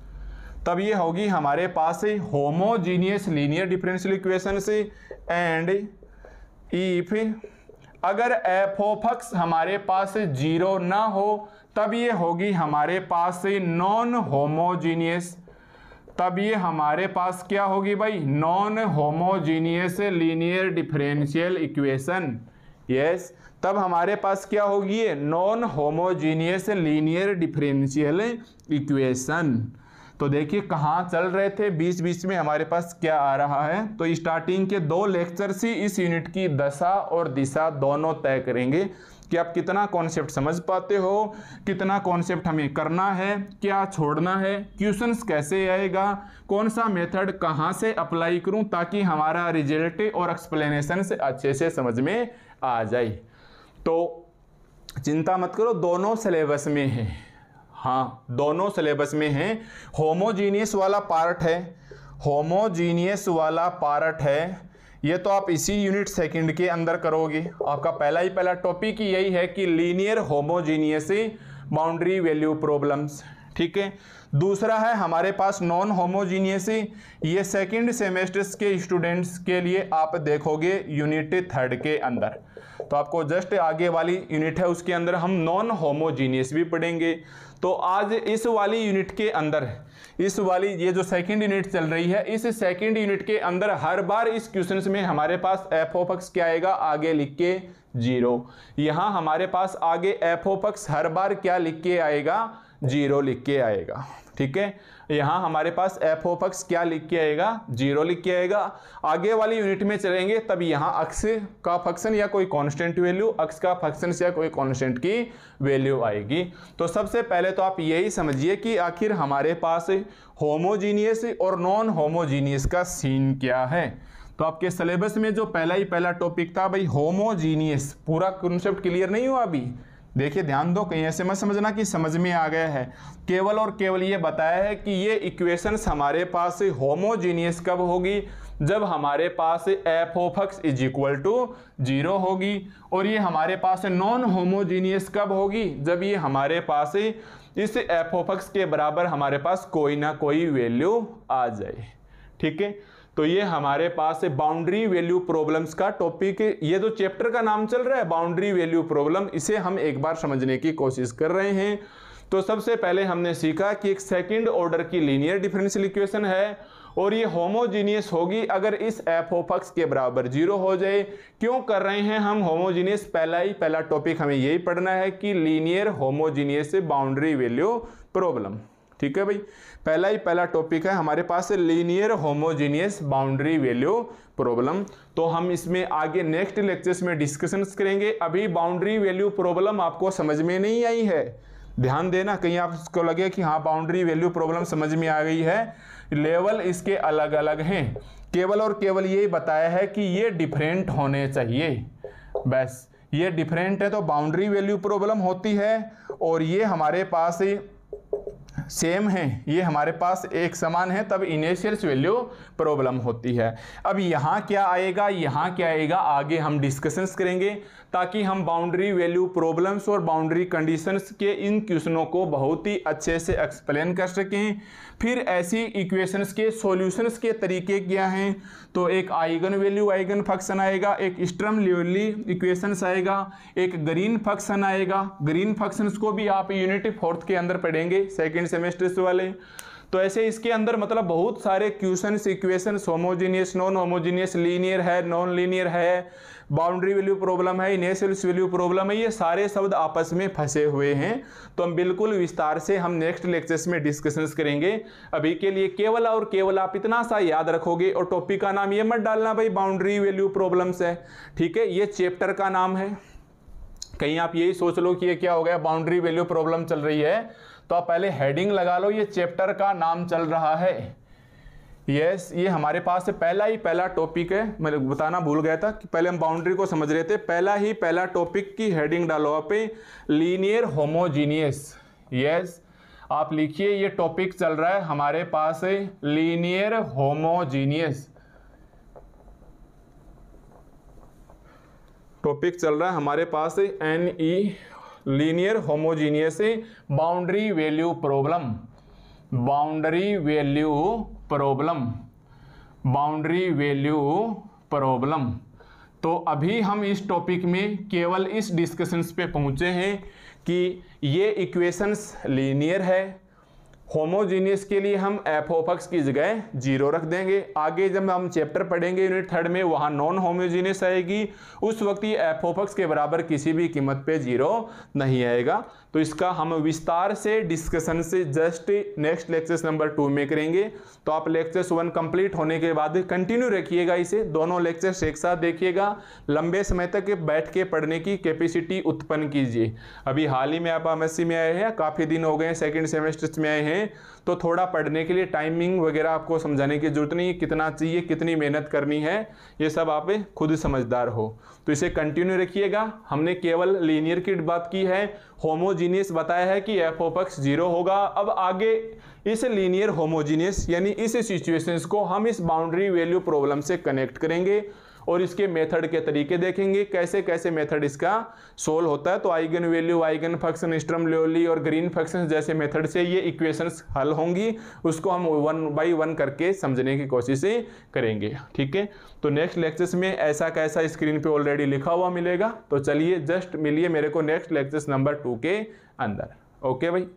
तब ये होगी हमारे पास होमोजीनियस लीनियर डिफरेंशियल इक्वेशन से एंड इफ अगर ओफक्स हमारे पास जीरो ना हो तब ये होगी हमारे पास नॉन होमोजीनियस तब ये हमारे पास क्या होगी भाई non homogeneous linear differential equation yes तब हमारे पास क्या होगी non homogeneous linear differential equation तो देखिए कहाँ चल रहे थे बीच बीच में हमारे पास क्या आ रहा है तो स्टार्टिंग के दो लेक्चर से इस यूनिट की दशा और दिशा दोनों तय करेंगे कि आप कितना कॉन्सेप्ट समझ पाते हो कितना कॉन्सेप्ट हमें करना है क्या छोड़ना है क्वेश्चंस कैसे आएगा कौन सा मेथड कहाँ से अप्लाई करूँ ताकि हमारा रिजल्ट और एक्सप्लेनेशन से अच्छे से समझ में आ जाए तो चिंता मत करो दोनों सिलेबस में है हाँ दोनों सिलेबस में है होमोजीनियस वाला पार्ट है होमोजीनियस वाला पार्ट है ये तो आप इसी यूनिट सेकंड के अंदर करोगे आपका पहला ही पहला टॉपिक यही है कि linear homogeneous boundary value problems ठीक है दूसरा है हमारे पास नॉन होमोजीनियस ये सेकंड सेमेस्टर के स्टूडेंट्स के लिए आप देखोगे यूनिट थर्ड के अंदर तो आपको जस्ट आगे वाली यूनिट है उसके अंदर हम नॉन होमोजीनियस भी पढ़ेंगे तो आज इस वाली यूनिट के अंदर इस वाली ये जो सेकंड यूनिट चल रही है इस सेकंड यूनिट के अंदर हर बार इस क्वेश्चन में हमारे पास एफ ओ एक्स क्या आएगा आगे लिख के जीरो यहां हमारे पास आगे एफ ओ एक्स हर बार क्या लिख के आएगा जीरो लिख के आएगा ठीक है यहाँ हमारे पास एफ ओ एक्स क्या लिख के आएगा जीरो लिख के आएगा आगे वाली यूनिट में चलेंगे तब यहाँ अक्स का फंक्शन या कोई कांस्टेंट वैल्यू अक्स का फंक्शन या कोई कांस्टेंट की वैल्यू आएगी तो सबसे पहले तो आप यही समझिए कि आखिर हमारे पास होमोजीनियस और नॉन होमोजीनियस का सीन क्या है तो आपके सिलेबस में जो पहला ही पहला टॉपिक था भाई होमोजीनियस पूरा कॉन्सेप्ट क्लियर नहीं हुआ अभी देखिए ध्यान दो कहीं ऐसे मत समझना कि समझ में आ गया है केवल और केवल ये बताया है कि ये इक्वेशंस हमारे पास होमोजीनियस कब होगी जब हमारे पास F of x is equal to zero होगी और ये हमारे पास नॉन होमोजीनियस कब होगी जब ये हमारे पास इस एफ ऑफ एक्स के बराबर हमारे पास कोई ना कोई वैल्यू आ जाए ठीक है तो ये हमारे पास है बाउंड्री वैल्यू प्रॉब्लम्स का टॉपिक ये तो चैप्टर का नाम चल रहा है बाउंड्री वैल्यू प्रॉब्लम इसे हम एक बार समझने की कोशिश कर रहे हैं तो सबसे पहले हमने सीखा कि एक सेकंड ऑर्डर की लीनियर डिफरेंशियल इक्वेशन है और ये होमोजीनियस होगी अगर इस एफ ऑफ एक्स के बराबर जीरो हो जाए क्यों कर रहे हैं हम होमोजीनियस पहला ही पहला टॉपिक हमें यही पढ़ना है कि linear homogeneous boundary value problem ठीक है भाई पहला ही पहला टॉपिक है हमारे पास linear homogeneous boundary value problem तो हम इसमें आगे नेक्स्ट लेक्चर्स में डिस्कशन करेंगे अभी बाउंड्री वैल्यू प्रॉब्लम आपको समझ में नहीं आई है ध्यान देना कहीं आपको लगे कि हाँ बाउंड्री वैल्यू प्रॉब्लम समझ में आ गई है लेवल इसके अलग अलग हैं केवल और केवल ये बताया है कि ये डिफरेंट होने चाहिए बस ये डिफरेंट है तो बाउंड्री वैल्यू प्रॉब्लम होती है और ये हमारे पास सेम है ये हमारे पास एक समान है तब इनिशियल्स वैल्यू प्रॉब्लम होती है अब यहाँ क्या आएगा यहाँ क्या आएगा आगे हम डिस्कशंस करेंगे ताकि हम बाउंड्री वैल्यू प्रॉब्लम्स और बाउंड्री कंडीशंस के इन क्वेश्चनों को बहुत ही अच्छे से एक्सप्लेन कर सकें फिर ऐसी इक्वेशंस के सॉल्यूशंस के तरीके क्या हैं तो एक आइगन वैल्यू आइगन फंक्शन आएगा एक स्ट्रम लेवली इक्वेशंस आएगा एक ग्रीन फंक्शन आएगा ग्रीन फंक्शंस को भी आप यूनिट फोर्थ के अंदर पढ़ेंगे सेकेंड सेमेस्टर्स वाले तो ऐसे इसके अंदर मतलब बहुत सारे question equation homogeneous non homogeneous linear है नॉन लीनियर है बाउंड्री वैल्यू प्रॉब्लम है इनेशियल्स वैल्यू प्रॉब्लम है ये सारे शब्द आपस में फंसे हुए हैं तो हम बिल्कुल विस्तार से हम नेक्स्ट लेक्चर्स में डिस्कशंस करेंगे अभी के लिए केवल और केवल आप इतना सा याद रखोगे और टॉपिक का नाम ये मत डालना भाई बाउंड्री वैल्यू प्रॉब्लम्स है ठीक है ये चैप्टर का नाम है कहीं आप यही सोच लो कि ये क्या हो गया बाउंड्री वैल्यू प्रॉब्लम चल रही है तो आप पहले हेडिंग लगा लो ये चैप्टर का नाम चल रहा है यस yes, ये हमारे पास से पहला ही पहला टॉपिक है मैं बताना भूल गया था कि पहले हम बाउंड्री को समझ रहे थे पहला ही पहला टॉपिक की हेडिंग डालो आप लीनियर होमोजीनियस यस आप लिखिए ये टॉपिक चल रहा है हमारे पास है लीनियर होमोजीनियस टॉपिक चल रहा है हमारे पास N E linear homogeneous boundary value problem boundary value problem boundary value problem तो अभी हम इस टॉपिक में केवल इस डिस्कशंस पे पहुंचे हैं कि ये इक्वेशंस लीनियर है होमोजीनियस के लिए हम एफ ऑफ एक्स की जगह जीरो रख देंगे आगे जब हम चैप्टर पढ़ेंगे यूनिट थर्ड में वहाँ नॉन होमोजीनियस आएगी उस वक्त ये एफ ऑफ एक्स के बराबर किसी भी कीमत पे जीरो नहीं आएगा तो इसका हम विस्तार से डिस्कशन से just next lectures number two में करेंगे तो आप लेक्चर्स वन कंप्लीट होने के बाद कंटिन्यू रखिएगा इसे दोनों लेक्चर्स एक साथ देखिएगा लंबे समय तक बैठ के पढ़ने की कैपेसिटी उत्पन्न कीजिए अभी हाल ही में आप एम में आए हैं काफ़ी दिन हो गए हैं सेकेंड सेमेस्टर्स में आए हैं तो थोड़ा पढ़ने के लिए टाइमिंग वगैरह आपको समझाने की जरूरत नहीं है कितना चाहिए कितनी मेहनत करनी है ये सब आप खुद समझदार हो तो इसे कंटिन्यू रखिएगा हमने केवल लीनियर की बात की है होमोजीनियस बताया है कि एफ ओपक्स जीरो होगा अब आगे इस लीनियर होमोजीनियस यानी इस सिचुएशन को हम इस बाउंड्री वैल्यू प्रॉब्लम से कनेक्ट करेंगे और इसके मेथड के तरीके देखेंगे कैसे कैसे मेथड इसका सोल्व होता है तो eigen value eigen function Sturm Liouville और ग्रीन फंक्शन जैसे मेथड से ये इक्वेशंस हल होंगी उसको हम वन बाई वन करके समझने की कोशिश करेंगे ठीक है तो नेक्स्ट लेक्चर्स में ऐसा कैसा स्क्रीन पर ऑलरेडी लिखा हुआ मिलेगा तो चलिए जस्ट मिलिए मेरे को नेक्स्ट लेक्चर्स नंबर टू के अंदर ओके भाई